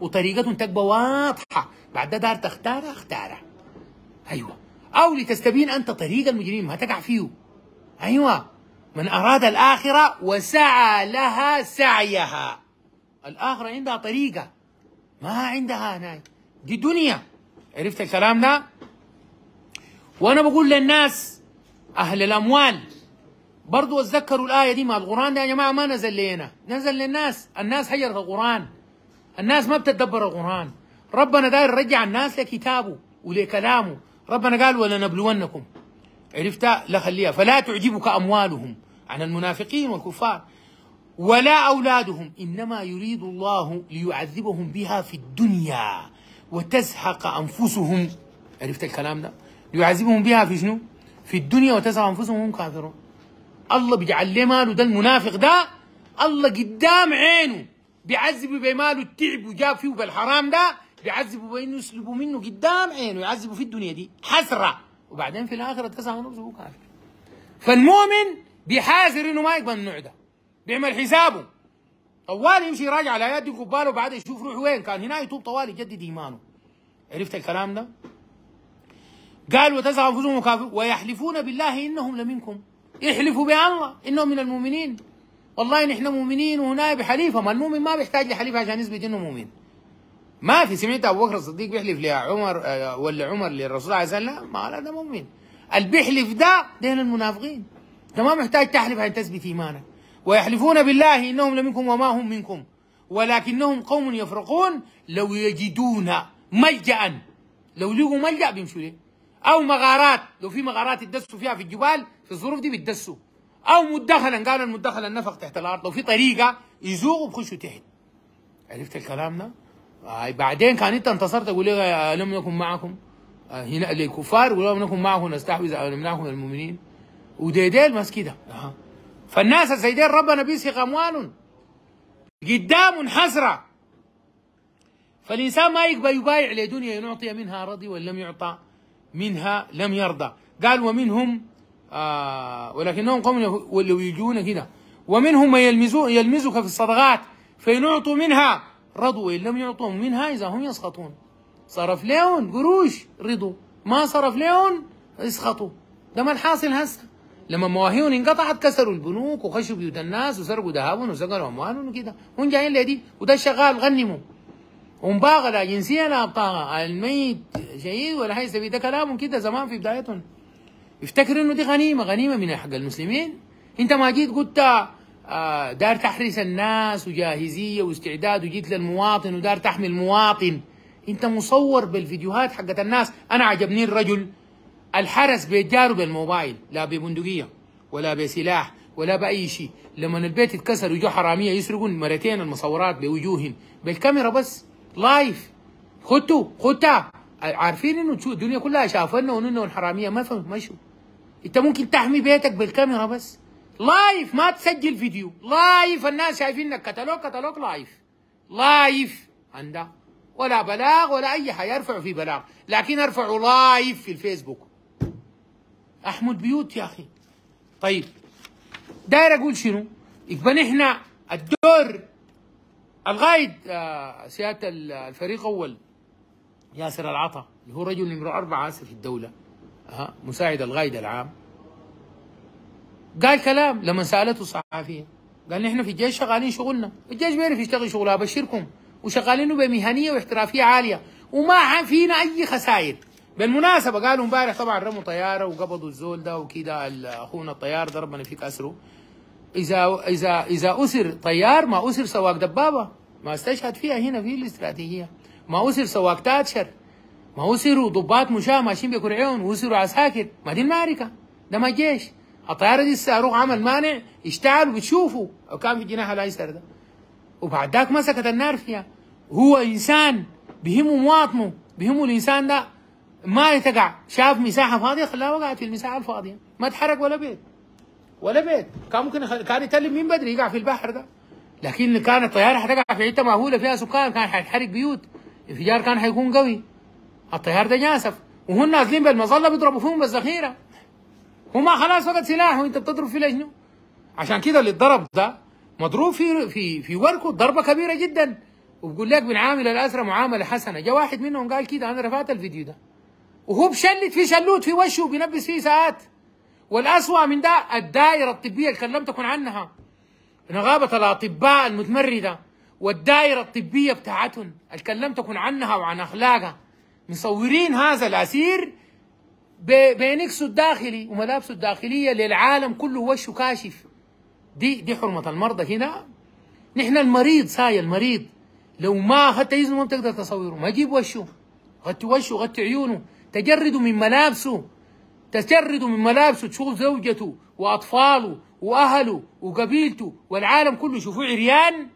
وطريقة تبقى واضحة بعد ده دار تختارها اختارها أيوه أو لتستبين أنت طريق المجرمين ما تقع فيه أيوة من أراد الآخرة وسعى لها سعيها الآخرة عندها طريقة ما عندها ناي دي دنيا عرفت الكلام ده وأنا بقول للناس أهل الأموال برضو اتذكروا الآية دي ما القرآن ده يا جماعة ما نزل لينا نزل للناس الناس هجرت القرآن الناس ما بتتدبر القرآن ربنا داير رجع الناس لكتابه ولكلامه ربنا قال ولنبلونكم عرفت لا خليها فلا تعجبك اموالهم عن المنافقين والكفار ولا اولادهم انما يريد الله ليعذبهم بها في الدنيا وتزهق انفسهم عرفت الكلام ده ليعذبهم بها في شنو في الدنيا وتزهق انفسهم وهم كافرون الله بيجعل ليه ماله ده المنافق ده الله قدام عينه بيعذبه بماله التعب وجاب فيه بالحرام ده بيعذبوا بانه يسلبوا منه قدام عينه يعذبوا في الدنيا دي حسره وبعدين في الاخره تسعه ونص هو كافر فالمؤمن بيحاذر انه ما يقبل النوع ده بيعمل حسابه طوال يمشي يراجع الايات دي قباله وبعد يشوف روحه وين كان هنا يتوب طوال يجدد ايمانه عرفت الكلام ده؟ قال وتسعى انفسهم كافر ويحلفون بالله انهم لمنكم يحلفوا بالله انهم من المؤمنين والله نحن مؤمنين وهنا بحليفه ما المؤمن ما بيحتاج لحليف عشان يثبت انه مؤمن ما في سمعت ابو بكر الصديق بيحلف لعمر آه، ولا عمر للرسول عليه الصلاه ما ما هذا مؤمن اللي بيحلف ده دين المنافقين انت ما محتاج تحلف عشان تثبت ايمانك ويحلفون بالله انهم لمنكم وما هم منكم ولكنهم قوم يفرقون لو يجدون ملجا لو لقوا ملجا بيمشوا ليه او مغارات لو في مغارات يدسوا فيها في الجبال في الظروف دي بيدسوا او مدخلا قال المدخل النفق تحت الارض لو في طريقه يزوقوا بخشوا تحت عرفت الكلام ده آه بعدين كان انت انتصرت اقول لي الم آه، نكن معكم آه هنا للكفار ولم نكن معكم نستحوذ او نمنعكم من المؤمنين وديديل بس كده آه. فالناس السيدين ربنا بيسخ اموالهم قدام حسره فالانسان ما يقبل يبايع لدنيا ان اعطي منها رضي وان لم يعطى منها لم يرضى قال ومنهم آه ولكنهم قوم ولو يجون كده ومنهم من يلمزك في الصدقات فينعطوا منها رضوا إن لم يعطوهم منها إذا هم يسخطون صرف لهم قروش رضوا ما صرف لهم يسخطوا ده ما الحاصل هسه لما مواهيهم انقطعت كسروا البنوك وخشوا بيوت الناس وسرقوا ذهبهم وسرقوا اموالهم وكده هم جايين لدي وده الشغال غنموا باغا لا جنسية لا بطاقة الميت شهيد ولا حيستفيد ده كلامهم كده زمان في بدايتهم يفتكر انه دي غنيمة غنيمة من حق المسلمين انت ما جيت قلت آه، دار تحرس الناس وجاهزيه واستعداد وجيت للمواطن ودار تحمي المواطن انت مصور بالفيديوهات حقت الناس انا عجبني الرجل الحرس بيتجاره بالموبايل لا ببندقيه ولا بسلاح ولا باي شيء لما البيت اتكسر ويجوا حراميه يسرقون مرتين المصورات بوجوههم بالكاميرا بس لايف خدته خدته عارفين انه الدنيا كلها شافنا وانه حراميه ما فهم مشوا انت ممكن تحمي بيتك بالكاميرا بس لايف ما تسجل فيديو لايف الناس شايفينك كتالوج كتالوج لايف لايف عندها ولا بلاغ ولا اي حاجه يرفعوا في بلاغ لكن ارفعوا لايف في الفيسبوك احمد بيوت يا اخي طيب داير اقول شنو يبقى احنا الدور الغايد آه، سياده الفريق اول ياسر العطا اللي هو رجل نمره اربعه في الدوله مساعد الغايد العام قال كلام لما سالته الصحفيه قال نحن في الجيش شغالين شغلنا الجيش بيعرف يشتغل شغله ابشركم وشغالينه بمهنيه واحترافيه عاليه وما فينا اي خسائر بالمناسبه قالوا امبارح طبعا رموا طياره وقبضوا الزول ده وكذا اخونا الطيار ده ربنا كسره اسره اذا اذا اذا اسر طيار ما اسر سواق دبابه ما استشهد فيها هنا في الاستراتيجيه ما اسر سواق تاتشر ما اسروا ضباط مشاه ماشيين بكرعون واسروا عساكر ما دي المعركه ده ما جيش الطياره دي الصاروخ عمل مانع اشتعل وبتشوفه وكان في جناح الايسر ده وبعد ذاك مسكت النار فيها هو انسان بهمه مواطنه بهمه الانسان ده ما يتقع شاف مساحه فاضيه خلاها وقعت في المساحه الفاضيه ما تحرك ولا بيت ولا بيت كان ممكن كان يتلم من بدري يقع في البحر ده لكن كانت الطياره حتقع في حته مهوله فيها سكان كان حيتحرك بيوت الانفجار كان حيكون قوي الطيار ده جاسف وهم نازلين بالمظله بيضربوا فيهم بالذخيره هما خلاص وقت سلاح وانت بتضرب في لجنه عشان كده اللي اتضرب ده مضروب في في في وركه ضربه كبيره جدا وبقول لك بنعامل الاسرى معامله حسنه جاء واحد منهم قال كده انا رفعت الفيديو ده وهو بشلت في شلوت في وشه وبينبس فيه ساعات والاسوأ من ده الدائره الطبيه اللي كلمتكم عنها نغابه الاطباء المتمرده والدائره الطبيه بتاعتهم اللي كلمتكم عنها وعن اخلاقها مصورين هذا الاسير بنكسه الداخلي وملابسه الداخليه للعالم كله وشه كاشف دي دي حرمه المرضى هنا نحن المريض ساي المريض لو ما اخذت اذنه ما بتقدر تصوره ما يجيب وشه غطي وشه غطي عيونه تجرده من ملابسه تجرده من ملابسه تشوف زوجته واطفاله واهله وقبيلته والعالم كله يشوفوه عريان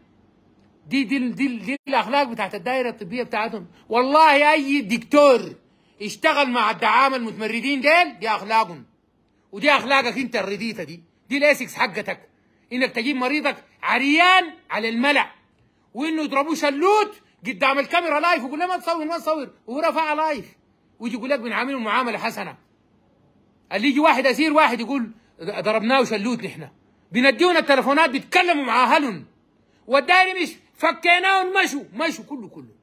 دي دي دي, دي الاخلاق بتاعت الدائره الطبيه بتاعتهم والله اي دكتور اشتغل مع الدعامه المتمردين ديل دي اخلاقهم ودي اخلاقك انت الرديته دي دي الاسكس حقتك انك تجيب مريضك عريان على الملع وانه يضربوه شلوت قدام الكاميرا لايف ويقول له ما تصور ما تصور وهو رفع لايف ويجي يقول لك بنعامله معامله حسنه اللي يجي واحد اسير واحد يقول ضربناه شلوت نحن بنديهم التلفونات بيتكلموا مع اهلهم والدايري مش فكيناهم مشوا مشوا كله كله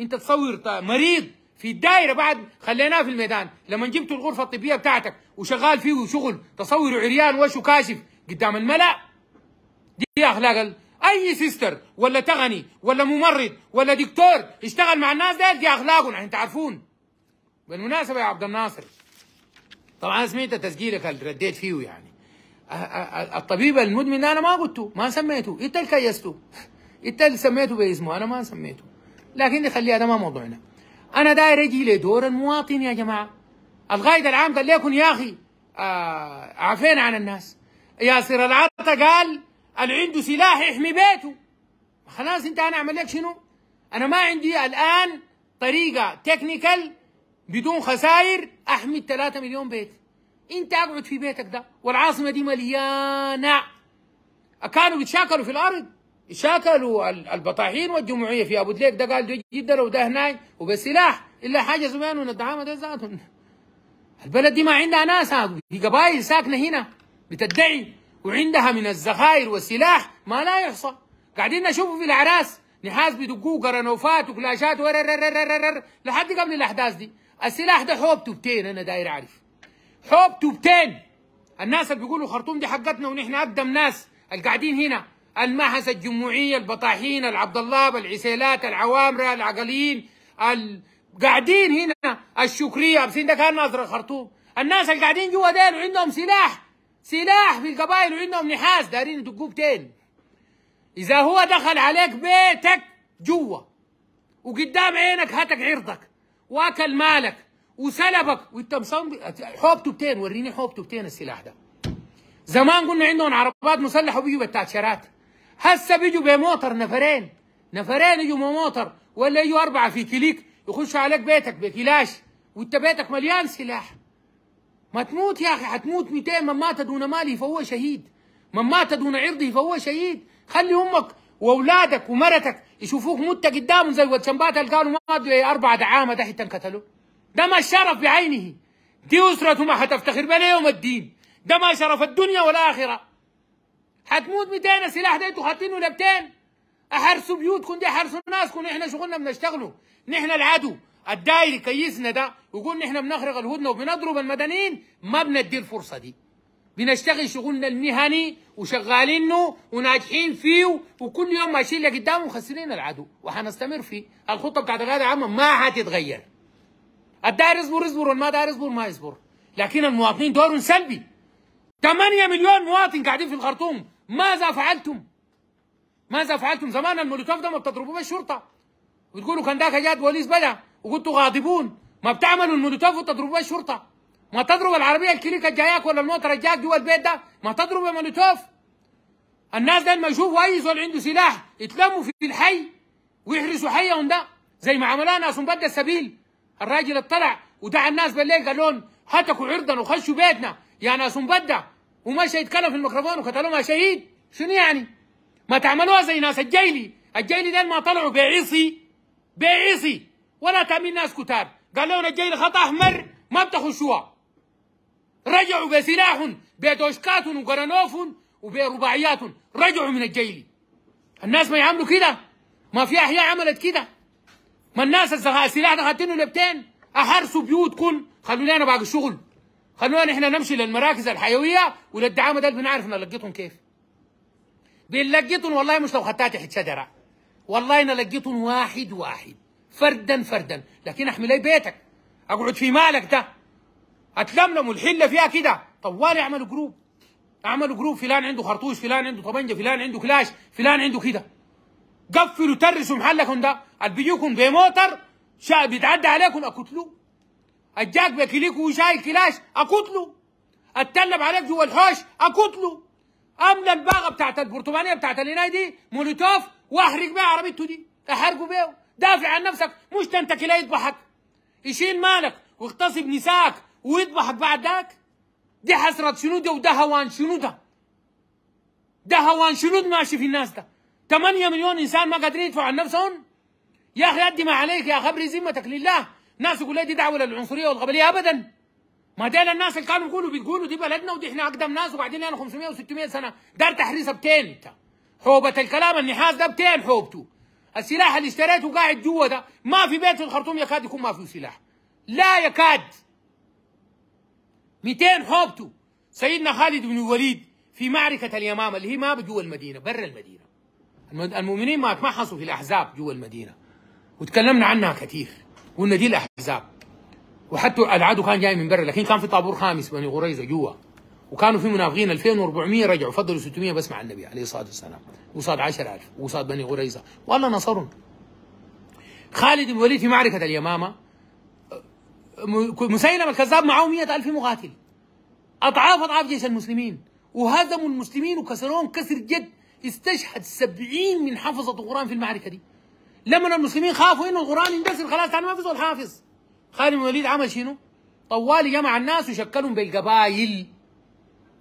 انت تصور مريض في الدائره بعد خليناه في الميدان لما جبتوا الغرفه الطبيه بتاعتك وشغال فيه وشغل تصوروا عريان وشه كاشف قدام الملا دي اخلاق اي سيستر ولا تغني ولا ممرض ولا دكتور اشتغل مع الناس دي دي اخلاقهم انتوا تعرفون بالمناسبه يا عبد الناصر طبعا سمعت تسجيلك اللي رديت فيه يعني الطبيب المدمن انا ما قلته ما سميته انت اللي كيسته انت اللي سميته باسمه انا ما سميته لكن خليها ده ما موضوعنا انا داير اجي لدور المواطن يا جماعه القائد العام قال ليكن يا اخي آه عافينا عن الناس ياسر العطا قال اللي عنده سلاح يحمي بيته خلاص انت انا اعمل لك شنو؟ انا ما عندي الان طريقه تكنيكال بدون خسائر احمي 3 مليون بيت انت اقعد في بيتك ده والعاصمه دي مليانه كانوا بيتشاكلوا في الارض شاكلوا البطاحين والجمعيه في ابو دليك ده قال ده جدا وده هناي وبالسلاح الا حاجه زمان وندعمها ده ذاتهم البلد دي ما عندها ناس في قبائل ساكنه هنا بتدعي وعندها من الذخائر والسلاح ما لا يحصى قاعدين نشوفه في الاعراس نحاس بدقوه قرنوفات وكلاشات لحد قبل الاحداث دي السلاح ده حوب توبتين انا داير اعرف حوب توبتين الناس اللي بيقولوا خرطوم دي حقتنا ونحن اقدم ناس القاعدين هنا المحس الجمعية البطاحين العبد الله العسيلات العوامرة العقليين ال... قاعدين هنا الشكرية بسين ده كان ناظر الخرطوم الناس اللي قاعدين جوا دين وعندهم سلاح سلاح في القبائل وعندهم نحاس دارين يدقوه بتين إذا هو دخل عليك بيتك جوا وقدام عينك هاتك عرضك واكل مالك وسلبك وانت مصمم حوبته بتين وريني حوبته بتين السلاح ده زمان قلنا عندهم عربات مسلحه وبيجوا بالتاتشرات هسه بيجوا بموتر نفرين نفرين يجوا بموتر ولا يجوا اربعه في كليك يخشوا عليك بيتك بكلاش وانت بيتك مليان سلاح ما تموت يا اخي حتموت 200 من مات دون مالي فهو شهيد من مات دون عرضه فهو شهيد خلي امك واولادك ومرتك يشوفوك مت قدامهم زي واتشمبات قالوا مات إيه، اربع دعامه حتى انقتلوا ده ما الشرف بعينه دي اسرته ما حتفتخر بها يوم الدين ده ما شرف الدنيا والاخره هتموت 200 سلاح ده انتوا حاطينه لبتان احرسوا بيوتكم دي احرسوا ناسكم احنا شغلنا بنشتغله نحن العدو الدايري كيسنا ده ويقول نحن بنخرق الهدنه وبنضرب المدنيين ما بندي الفرصه دي بنشتغل شغلنا المهني وشغالينه وناجحين فيه وكل يوم ماشيين لقدام ومخسرين العدو وحنستمر فيه الخطه بتاعت القياده العامه ما حتتغير الداير يصبر يصبر والما داير يصبر ما يصبر لكن المواطنين دورهم سلبي 8 مليون مواطن قاعدين في الخرطوم ماذا فعلتم؟ ماذا فعلتم؟ زمان المولوتوف ده ما بتضربوه بالشرطه وتقولوا كان داك جاد بوليس بدا وكنتوا غاضبون ما بتعملوا المولوتوف وتضربوه بالشرطه ما تضرب العربيه الكليكه الجاياك ولا الموتر رجاك جوه البيت ده ما تضرب المولوتوف الناس ده لما يشوفوا اي زول عنده سلاح يتلموا في الحي ويحرسوا حيهم ده زي ما عملوها ناس مبدل السبيل الراجل اطلع ودعا الناس بالليل قال لهم هتكوا عرضا وخشوا بيتنا يا ناس مبدأ وماشي يتكلم في الميكروفون وقتلوها شهيد شنو يعني؟ ما تعملوها زي ناس الجيلي الجيلي ده ما طلعوا بعصي بعصي ولا تامين ناس كتاب قال لهم الجيلي خط احمر ما بتخشوها رجعوا بسلاح بدوشكات وقرنوف وبرباعيات رجعوا من الجيلي الناس ما يعملوا كده ما في احياء عملت كده ما الناس السلاح ده خدتنه لبتين احرسوا بيوتكم خلوني انا باقي الشغل خلونا احنا نمشي للمراكز الحيويه وللدعامه ده بنعرف نلقيتهم كيف بنلقيتهم والله مش لو خدتها تحت شجره والله نلقيتهم واحد واحد فردا فردا لكن احمل اي بيتك اقعد في مالك ده اتلملم الحله فيها كده طوال اعملوا جروب اعملوا جروب فلان عنده خرطوش فلان عنده طبنجه فلان عنده كلاش فلان عنده كده قفلوا ترسوا محلكم ده اللي بيجيكم بموتر شعب بيتعدى عليكم اقتلوه اجاك بكليك وشاي كلاش اقتله اتلب عليك جوا الحوش اقتله املى الباغه بتاعت البرتقاليه بتاعت الهناي دي مولوتوف واحرق بيها عربيته دي احرقه بيه دافع عن نفسك مش تنتكي لا يذبحك يشيل مالك ويغتصب نساك ويذبحك بعد ذاك دي حسرة شنو ده وده هوان شنو ده ده هوان شنو ماشي في الناس ده 8 مليون انسان ما قادرين يدفعوا عن نفسهم يا اخي ادي ما عليك يا خبري ذمتك لله ناس يقول لي دي دعوه للعنصريه والقبليه ابدا ما دينا الناس اللي كانوا بيقولوا بتقولوا دي بلدنا ودي احنا اقدم ناس وبعدين انا 500 و600 سنه دار تحريصه بتين انت حوبه الكلام النحاس ده بتين حوبته السلاح اللي اشتريته قاعد جوا ده ما في بيت في الخرطوم يكاد يكون ما فيه سلاح لا يكاد 200 حوبته سيدنا خالد بن الوليد في معركه اليمامه اللي هي ما بجوا المدينه برا المدينه المؤمنين ما تمحصوا في الاحزاب جوا المدينه وتكلمنا عنها كثير قلنا دي الاحزاب وحتى العدو كان جاي من برا لكن كان في طابور خامس بني غريزه جوا وكانوا في منافقين 2400 رجعوا فضلوا 600 بس مع النبي عليه الصلاه والسلام وصاد 10000 وصاد بني غريزه والله نصرهم خالد بن وليد في معركه اليمامه مسيلم الكذاب معه 100000 مقاتل اضعاف اضعاف جيش المسلمين وهزموا المسلمين وكسروهم كسر جد استشهد 70 من حفظه قران في المعركه دي لما المسلمين خافوا انه القران يندثر خلاص ثاني ما في حافظ خالد بن الوليد عمل شنو؟ طوال جمع الناس وشكلهم بالقبائل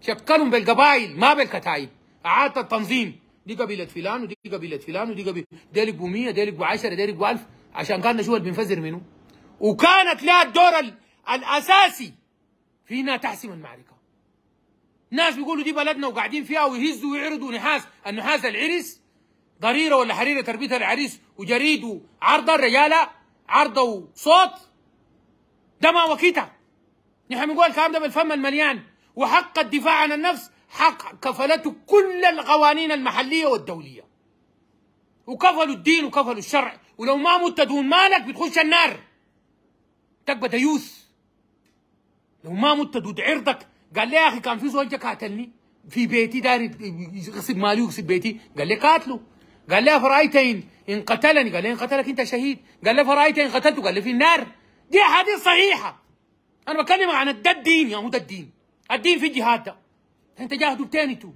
شكلهم بالقبائل ما بالكتائب اعاد التنظيم دي قبيله فلان ودي قبيله فلان ودي قبيله ديلك ب 100 ديلك ب 10 ديلك ب 1000 عشان كان شو بينفزر منه وكانت لها الدور الاساسي في انها تحسم المعركه ناس بيقولوا دي بلدنا وقاعدين فيها ويهزوا ويعرضوا نحاس النحاس العرس ضريره ولا حريره تربيه العريس وجريده عرضه الرجاله عرضه وصوت ده ما وكيتها نحن بنقول الكلام ده بالفم المليان وحق الدفاع عن النفس حق كفلته كل القوانين المحليه والدوليه وكفلوا الدين وكفلوا الشرع ولو ما مت دون مالك بتخش النار تكبه ديوس لو ما مت دون عرضك قال لي يا اخي كان في زوجك قاتلني في بيتي داري يغصب مالي ويغصب بيتي قال لي قاتله قال لها فرايت ان ان قتلني قال لي ان قتلك انت شهيد قال لها فرايت ان قتلته قال لي في النار دي احاديث صحيحه انا بكلمك عن ده الدين يا هو ده الدين الدين في الجهاد ده انت جاهدوا تو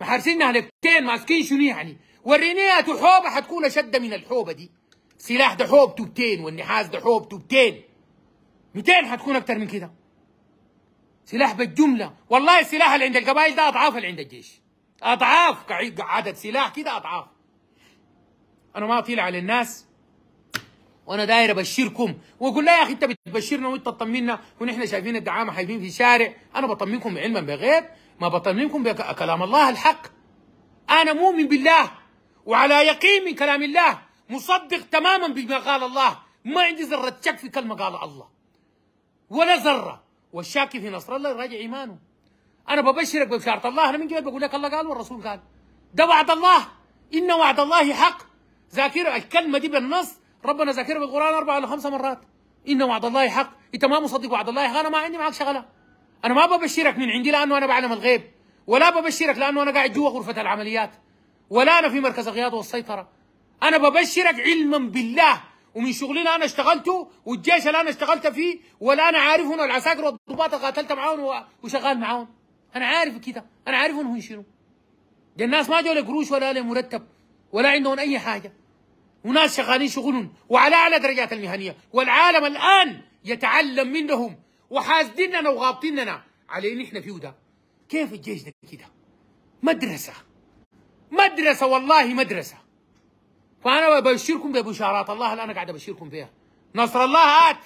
محارسين هلكتين ماسكين شنو يعني وريني حوبه حتكون اشد من الحوبه دي سلاح ده حوب توبتين والنحاس ده حوب توبتين 200 حتكون اكثر من كده سلاح بالجمله والله السلاح اللي عند القبائل ده اضعاف اللي عند الجيش اضعاف عدد سلاح كده اضعاف انا ما اطيل على الناس وانا داير ابشركم واقول لا يا اخي انت بتبشرنا وانت تطمنا ونحن شايفين الدعامه حايفين في الشارع انا بطمنكم علما بغيب ما بطمنكم بكلام الله الحق انا مؤمن بالله وعلى يقين من كلام الله مصدق تماما بما قال الله ما عندي ذره شك في كلمه قال الله ولا ذره والشاك في نصر الله راجع ايمانه انا ببشرك بشاره الله انا من قبل بقول لك الله قال والرسول قال ده وعد الله ان وعد الله حق ذاكره الكلمه دي بالنص ربنا ذاكرها بالقران اربع ولا خمسه مرات ان وعد الله حق انت ما مصدق وعد الله حق انا ما عندي معك شغله انا ما ببشرك من عندي لانه انا بعلم الغيب ولا ببشرك لانه انا قاعد جوا غرفه العمليات ولا انا في مركز القياده والسيطره انا ببشرك علما بالله ومن شغلي انا اشتغلته والجيش اللي انا اشتغلت فيه ولا انا عارفهم العساكر والضباط اللي قاتلت معاهم وشغال معاهم انا عارف كده انا عارفهم هم شنو الناس ما جوا لقروش ولا لمرتب ولا عندهم اي حاجه وناس شغالين شغلهم وعلى اعلى درجات المهنيه والعالم الان يتعلم منهم وحاسديننا وغابطيننا على ان احنا فيه ده كيف الجيش ده كده مدرسه مدرسه والله مدرسه فانا ببشركم ببشارات الله اللي انا قاعد ابشركم فيها نصر الله هات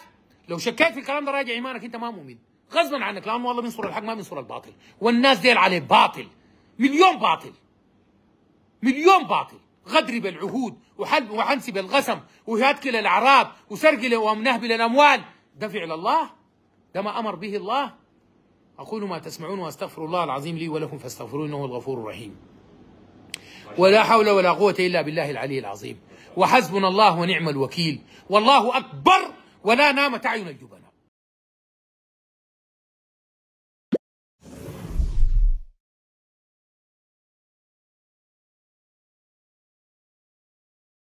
لو شكيت في الكلام ده راجع ايمانك انت ما مؤمن غصبا عنك لانه والله بنصر الحق ما بنصر الباطل والناس ديل عليه باطل مليون باطل مليون باطل غدري بالعهود وحلب وحنسي بالقسم وهاتك الأعراب وسرق ومنهبل للأموال ده فعل الله ده ما أمر به الله أقول ما تسمعون وأستغفر الله العظيم لي ولكم فاستغفروه إنه الغفور الرحيم ولا حول ولا قوة إلا بالله العلي العظيم وحسبنا الله ونعم الوكيل والله أكبر ولا نامت أعين الجبناء